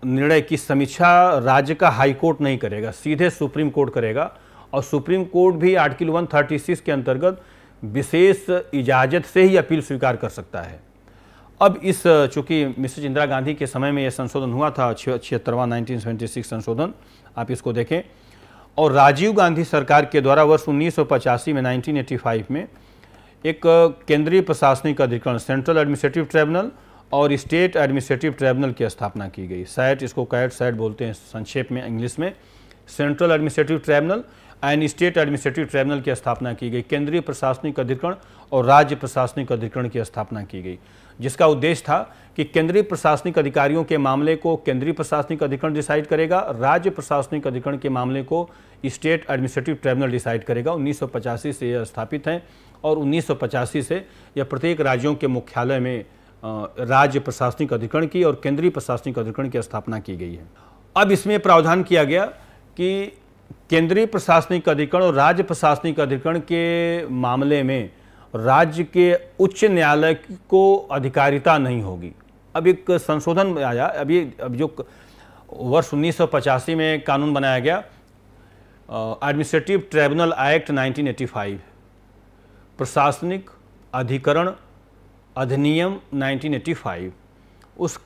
निर्णय की समीक्षा राज्य का हाई कोर्ट नहीं करेगा सीधे सुप्रीम कोर्ट करेगा और सुप्रीम कोर्ट भी आर्टिकल 136 के अंतर्गत विशेष इजाजत से ही अपील स्वीकार कर सकता है अब इस चूंकि मिसेज इंदिरा गांधी के समय में यह संशोधन हुआ था छिहत्तरवा नाइनटीन संशोधन आप इसको देखें और राजीव गांधी सरकार के द्वारा वर्ष उन्नीस में 1985 में एक केंद्रीय प्रशासनिक अधिकरण सेंट्रल एडमिनिस्ट्रेटिव ट्रिब्यूनल और स्टेट एडमिनिस्ट्रेटिव ट्रिब्यूनल की स्थापना की गई सैट इसको कैट सैट बोलते हैं संक्षेप में इंग्लिश में central administrative tribunal and state administrative tribunal की स्थापना की गई केंद्रीय प्रशासनिक अधिकरण और राज्य प्रशासनिक अधिकरण की स्थापना की गई जिसका उद्देश्य था कि केंद्रीय प्रशासनिक अधिकारियों के मामले को केंद्रीय प्रशासनिक अधिकरण डिसाइड करेगा राज्य प्रशासनिक अधिकरण के मामले को स्टेट एडमिनिस्ट्रेटिव ट्रिब्यूनल डिसाइड करेगा उन्नीस से यह स्थापित हैं और उन्नीस से यह प्रत्येक राज्यों के मुख्यालय में राज्य प्रशासनिक अधिकरण की और केंद्रीय प्रशासनिक अधिकरण की स्थापना की गई है अब इसमें प्रावधान किया गया कि केंद्रीय प्रशासनिक अधिकरण और राज्य प्रशासनिक अधिकरण के मामले में राज्य के उच्च न्यायालय को अधिकारिता नहीं होगी अब एक संशोधन आया अभी अब जो वर्ष उन्नीस में कानून बनाया गया एडमिनिस्ट्रेटिव ट्राइब्यूनल एक्ट 1985 प्रशासनिक अधिकरण अधिनियम 1985 उस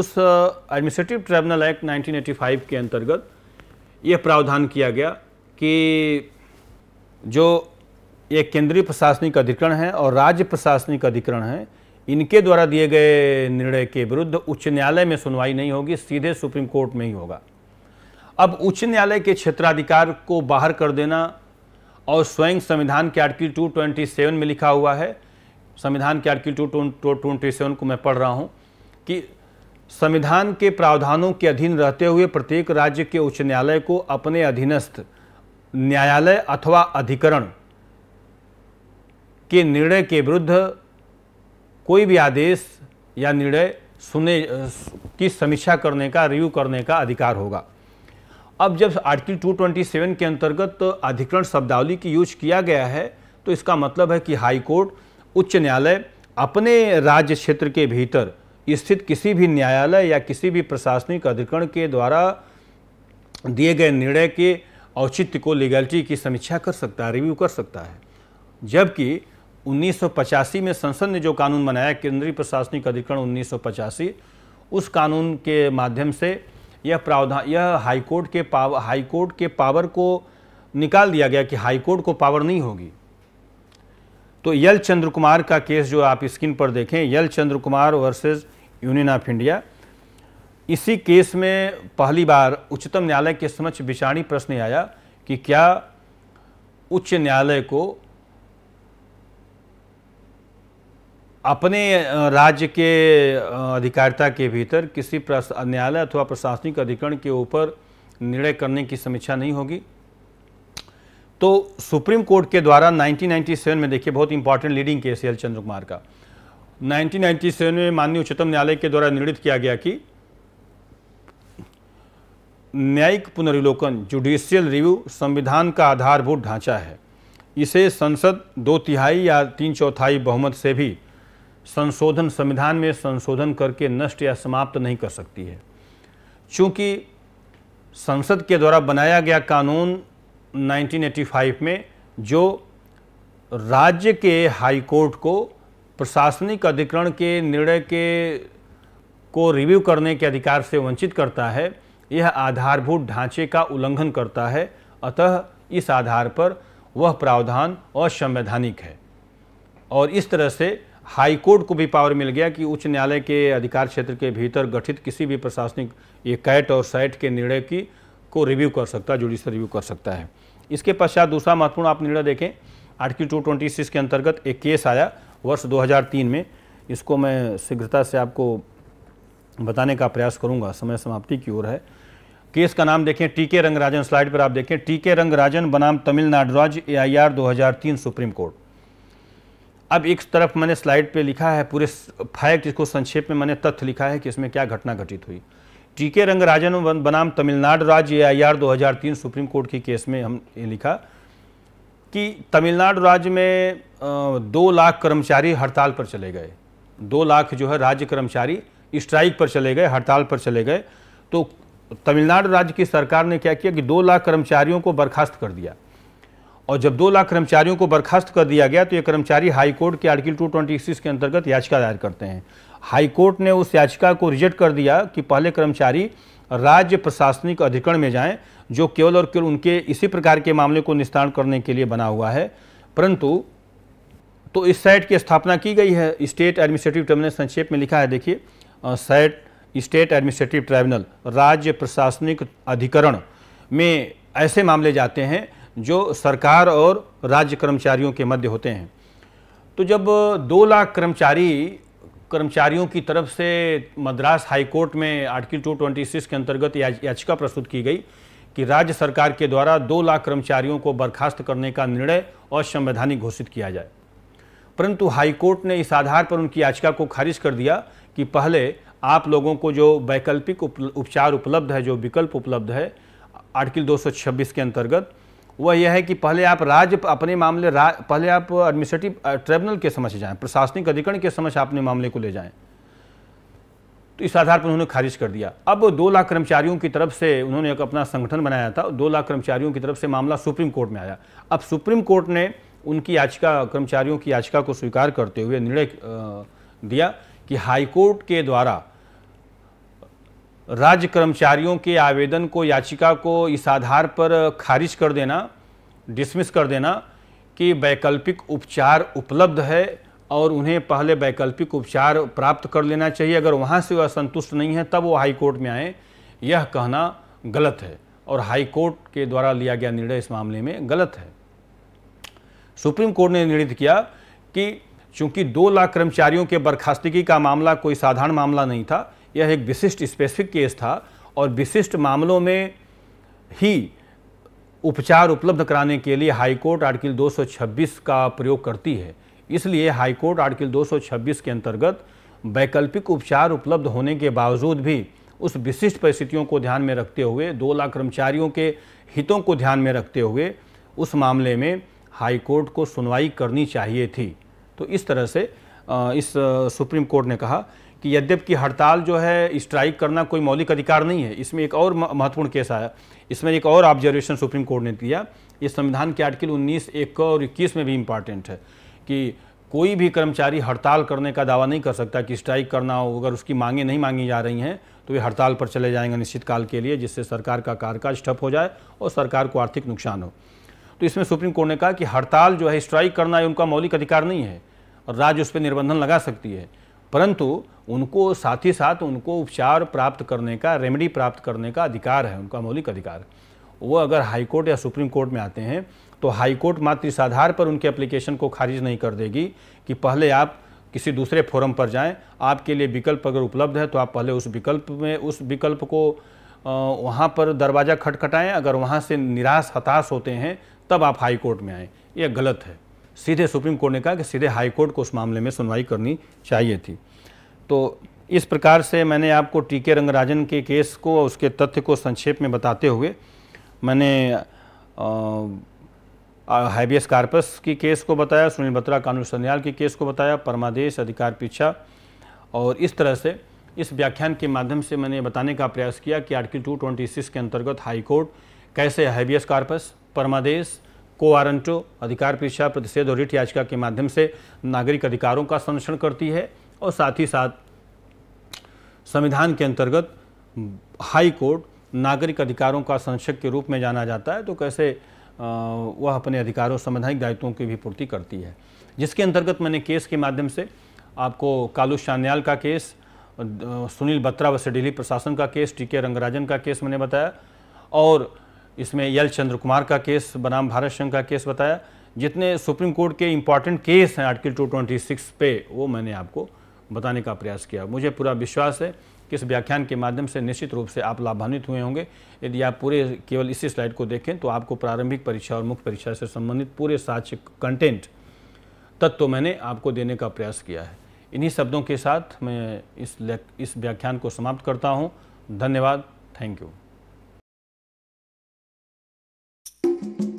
उस एडमिनिस्ट्रेटिव ट्राइब्यूनल एक्ट 1985 के अंतर्गत यह प्रावधान किया गया कि जो ये केंद्रीय प्रशासनिक अधिकरण है और राज्य प्रशासनिक अधिकरण है इनके द्वारा दिए गए निर्णय के विरुद्ध उच्च न्यायालय में सुनवाई नहीं होगी सीधे सुप्रीम कोर्ट में ही होगा अब उच्च न्यायालय के क्षेत्राधिकार को बाहर कर देना और स्वयं संविधान के आर्टिकल 227 में लिखा हुआ है संविधान के आर्टिकल 227 को मैं पढ़ रहा हूँ कि संविधान के प्रावधानों के अधीन रहते हुए प्रत्येक राज्य के उच्च न्यायालय को अपने अधीनस्थ न्यायालय अथवा अधिकरण के निर्णय के विरुद्ध कोई भी आदेश या निर्णय सुने की समीक्षा करने का रिव्यू करने का अधिकार होगा अब जब आर्टिकल 227 के अंतर्गत तो अधिकरण शब्दावली की यूज किया गया है तो इसका मतलब है कि हाई कोर्ट उच्च न्यायालय अपने राज्य क्षेत्र के भीतर स्थित किसी भी न्यायालय या किसी भी प्रशासनिक अधिकरण के द्वारा दिए गए निर्णय के औचित्य को लीगैलिटी की समीक्षा कर सकता है रिव्यू कर सकता है जबकि 1985 में संसद ने जो कानून बनाया केंद्रीय प्रशासनिक अधिकरण 1985 उस कानून के माध्यम से यह प्रावधान यह हाईकोर्ट के पाव हाईकोर्ट के पावर को निकाल दिया गया कि हाईकोर्ट को पावर नहीं होगी तो यल चंद्र कुमार का केस जो आप स्क्रीन पर देखें L Chandra Kumar versus union of India इसी केस में पहली बार उच्चतम न्यायालय के समक्ष विचारणी प्रश्न आया कि क्या उच्च न्यायालय को अपने राज्य के अधिकारिता के भीतर किसी न्यायालय अथवा प्रशासनिक अधिकरण के ऊपर निर्णय करने की समीक्षा नहीं होगी तो सुप्रीम कोर्ट के द्वारा 1997 में देखिए बहुत इंपॉर्टेंट लीडिंग केस है एल चंद्र कुमार का 1997 में माननीय उच्चतम न्यायालय के द्वारा निर्णित किया गया कि न्यायिक पुनर्विलोकन जुडिशियल रिव्यू संविधान का आधारभूत ढांचा है इसे संसद दो तिहाई या तीन चौथाई बहुमत से भी संशोधन संविधान में संशोधन करके नष्ट या समाप्त नहीं कर सकती है चूँकि संसद के द्वारा बनाया गया कानून 1985 में जो राज्य के हाईकोर्ट को प्रशासनिक अधिकरण के निर्णय के को रिव्यू करने के अधिकार से वंचित करता है यह आधारभूत ढांचे का उल्लंघन करता है अतः इस आधार पर वह प्रावधान असंवैधानिक है और इस तरह से हाईकोर्ट को भी पावर मिल गया कि उच्च न्यायालय के अधिकार क्षेत्र के भीतर गठित किसी भी प्रशासनिक ये कैट और सैट के निर्णय की को रिव्यू कर सकता है जुडिशल रिव्यू कर सकता है इसके पश्चात दूसरा महत्वपूर्ण आप निर्णय देखें आर्टिकल 226 के अंतर्गत एक केस आया वर्ष 2003 में इसको मैं शीघ्रता से आपको बताने का प्रयास करूंगा समय समाप्ति की ओर है केस का नाम देखें टी के रंगराजन स्लाइड पर आप देखें टी के रंगराजन बनाम तमिलनाडु राज्य A I R supreme court अब एक तरफ मैंने स्लाइड पे लिखा है पूरे फैक्ट इसको संक्षेप में मैंने तथ्य लिखा है कि इसमें क्या घटना घटित हुई टी के रंगराजन बनाम तमिलनाडु राज्य A I R supreme court के केस में हम ये लिखा कि तमिलनाडु राज्य में दो लाख कर्मचारी हड़ताल पर चले गए दो लाख जो है राज्य कर्मचारी स्ट्राइक पर चले गए हड़ताल पर चले गए तो तमिलनाडु राज्य की सरकार ने क्या किया कि दो लाख कर्मचारियों को बर्खास्त कर दिया और जब दो लाख कर्मचारियों को बर्खास्त कर दिया गया तो ये कर्मचारी हाईकोर्ट के आर्टिकल 226 के अंतर्गत याचिका दायर करते हैं हाईकोर्ट ने उस याचिका को रिजेक्ट कर दिया कि पहले कर्मचारी राज्य प्रशासनिक अधिकरण में जाएं जो केवल और केवल उनके इसी प्रकार के मामले को निस्तारण करने के लिए बना हुआ है परंतु तो इस साइट की स्थापना की गई है स्टेट एडमिनिस्ट्रेटिव ट्रिब्यूनल संक्षेप में लिखा है देखिए साइट स्टेट एडमिनिस्ट्रेटिव ट्राइब्यूनल राज्य प्रशासनिक अधिकरण में ऐसे मामले जाते हैं जो सरकार और राज्य कर्मचारियों के मध्य होते हैं तो जब दो लाख कर्मचारी कर्मचारियों की तरफ से मद्रास हाईकोर्ट में आर्टिकल 226 के अंतर्गत याचिका प्रस्तुत की गई कि राज्य सरकार के द्वारा दो लाख कर्मचारियों को बर्खास्त करने का निर्णय असंवैधानिक घोषित किया जाए परंतु हाईकोर्ट ने इस आधार पर उनकी याचिका को खारिज कर दिया कि पहले आप लोगों को जो वैकल्पिक उपचार उपलब्ध है जो विकल्प उपलब्ध है आर्टिकल 226 के अंतर्गत वह यह है कि पहले आप राज्य अपने मामले पहले आप एडमिनिस्ट्रेटिव ट्रिब्यूनल के समझ जाएं प्रशासनिक अधिकरण के समझ अपने मामले को ले जाएं तो इस आधार पर उन्होंने खारिज कर दिया अब दो लाख कर्मचारियों की तरफ से उन्होंने एक अपना संगठन बनाया था दो लाख कर्मचारियों की तरफ से मामला सुप्रीम कोर्ट में आया अब सुप्रीम कोर्ट ने उनकी याचिका कर्मचारियों की याचिका को स्वीकार करते हुए निर्णय दिया कि हाईकोर्ट के द्वारा राज्य कर्मचारियों के आवेदन को याचिका को इस आधार पर खारिज कर देना डिसमिस कर देना कि वैकल्पिक उपचार उपलब्ध है और उन्हें पहले वैकल्पिक उपचार प्राप्त कर लेना चाहिए अगर वहाँ से वह संतुष्ट नहीं है तब वो हाईकोर्ट में आए यह कहना गलत है और हाईकोर्ट के द्वारा लिया गया निर्णय इस मामले में गलत है सुप्रीम कोर्ट ने निर्णय किया कि चूंकि दो लाख कर्मचारियों के बर्खास्तगी का मामला कोई साधारण मामला नहीं था यह एक विशिष्ट स्पेसिफिक केस था और विशिष्ट मामलों में ही उपचार उपलब्ध कराने के लिए हाईकोर्ट आर्टिकल 226 का प्रयोग करती है इसलिए हाईकोर्ट आर्टिकल 226 के अंतर्गत वैकल्पिक उपचार उपलब्ध होने के बावजूद भी उस विशिष्ट परिस्थितियों को ध्यान में रखते हुए दो लाख कर्मचारियों के हितों को ध्यान में रखते हुए उस मामले में हाईकोर्ट को सुनवाई करनी चाहिए थी तो इस तरह से इस सुप्रीम कोर्ट ने कहा कि यद्यप की हड़ताल जो है स्ट्राइक करना कोई मौलिक अधिकार नहीं है इसमें एक और महत्वपूर्ण केस आया इसमें एक और ऑब्जर्वेशन सुप्रीम कोर्ट ने दिया ये संविधान के आर्टिकल 19 एक और 21 में भी इम्पॉर्टेंट है कि कोई भी कर्मचारी हड़ताल करने का दावा नहीं कर सकता कि स्ट्राइक करना हो अगर उसकी मांगे नहीं मांगी जा रही हैं तो वे हड़ताल पर चले जाएंगे निश्चित काल के लिए जिससे सरकार का कार्यकाल ठप हो जाए और सरकार को आर्थिक नुकसान हो तो इसमें सुप्रीम कोर्ट ने कहा कि हड़ताल जो है स्ट्राइक करना उनका मौलिक अधिकार नहीं है और राज्य उस पर निर्बंधन लगा सकती है परंतु उनको साथ ही साथ उनको उपचार प्राप्त करने का रेमेडी प्राप्त करने का अधिकार है उनका मौलिक अधिकार वो अगर हाईकोर्ट या सुप्रीम कोर्ट में आते हैं तो हाईकोर्ट मात्र इस आधार पर उनके एप्लीकेशन को खारिज नहीं कर देगी कि पहले आप किसी दूसरे फोरम पर जाएं आपके लिए विकल्प अगर उपलब्ध है तो आप पहले उस विकल्प में उस विकल्प को वहाँ पर दरवाज़ा खटखटाएं अगर वहाँ से निराश हताश होते हैं तब आप हाई कोर्ट में आएँ यह गलत है सीधे सुप्रीम कोर्ट ने कहा कि सीधे हाई कोर्ट को उस मामले में सुनवाई करनी चाहिए थी तो इस प्रकार से मैंने आपको टी के रंगराजन के केस को और उसके तथ्य को संक्षेप में बताते हुए मैंने हाइबियस कार्पस की केस को बताया सुनील बत्रा कानून सन्याल की केस को बताया परमादेश अधिकार पीछा और इस तरह से इस व्याख्यान के माध्यम से मैंने बताने का प्रयास किया कि आर्टिकल 226 के अंतर्गत हाईकोर्ट कैसे हाइबियस कार्पस परमादेश को वारंटो अधिकार परीक्षा प्रतिषेध और रिट याचिका के माध्यम से नागरिक अधिकारों का संरक्षण करती है और साथ ही साथ संविधान के अंतर्गत हाई कोर्ट नागरिक अधिकारों का संरक्षक के रूप में जाना जाता है तो कैसे वह अपने अधिकारों संवैधानिक दायित्वों की भी पूर्ति करती है जिसके अंतर्गत मैंने केस के माध्यम से आपको कालू शान्याल का केस सुनील बत्रा व दिल्ली प्रशासन का केस टी के रंगराजन का केस मैंने बताया और इसमें यल चंद्र कुमार का केस बनाम भारत संघ का केस बताया जितने सुप्रीम कोर्ट के इम्पॉर्टेंट केस हैं आर्टिकल 226 पे वो मैंने आपको बताने का प्रयास किया मुझे पूरा विश्वास है कि इस व्याख्यान के माध्यम से निश्चित रूप से आप लाभान्वित हुए होंगे यदि आप पूरे केवल इसी स्लाइड को देखें तो आपको प्रारंभिक परीक्षा और मुख्य परीक्षा से संबंधित पूरे साक्ष्य कंटेंट तत्व तो मैंने आपको देने का प्रयास किया है इन्हीं शब्दों के साथ मैं इस इस व्याख्यान को समाप्त करता हूँ धन्यवाद थैंक यू Thank you.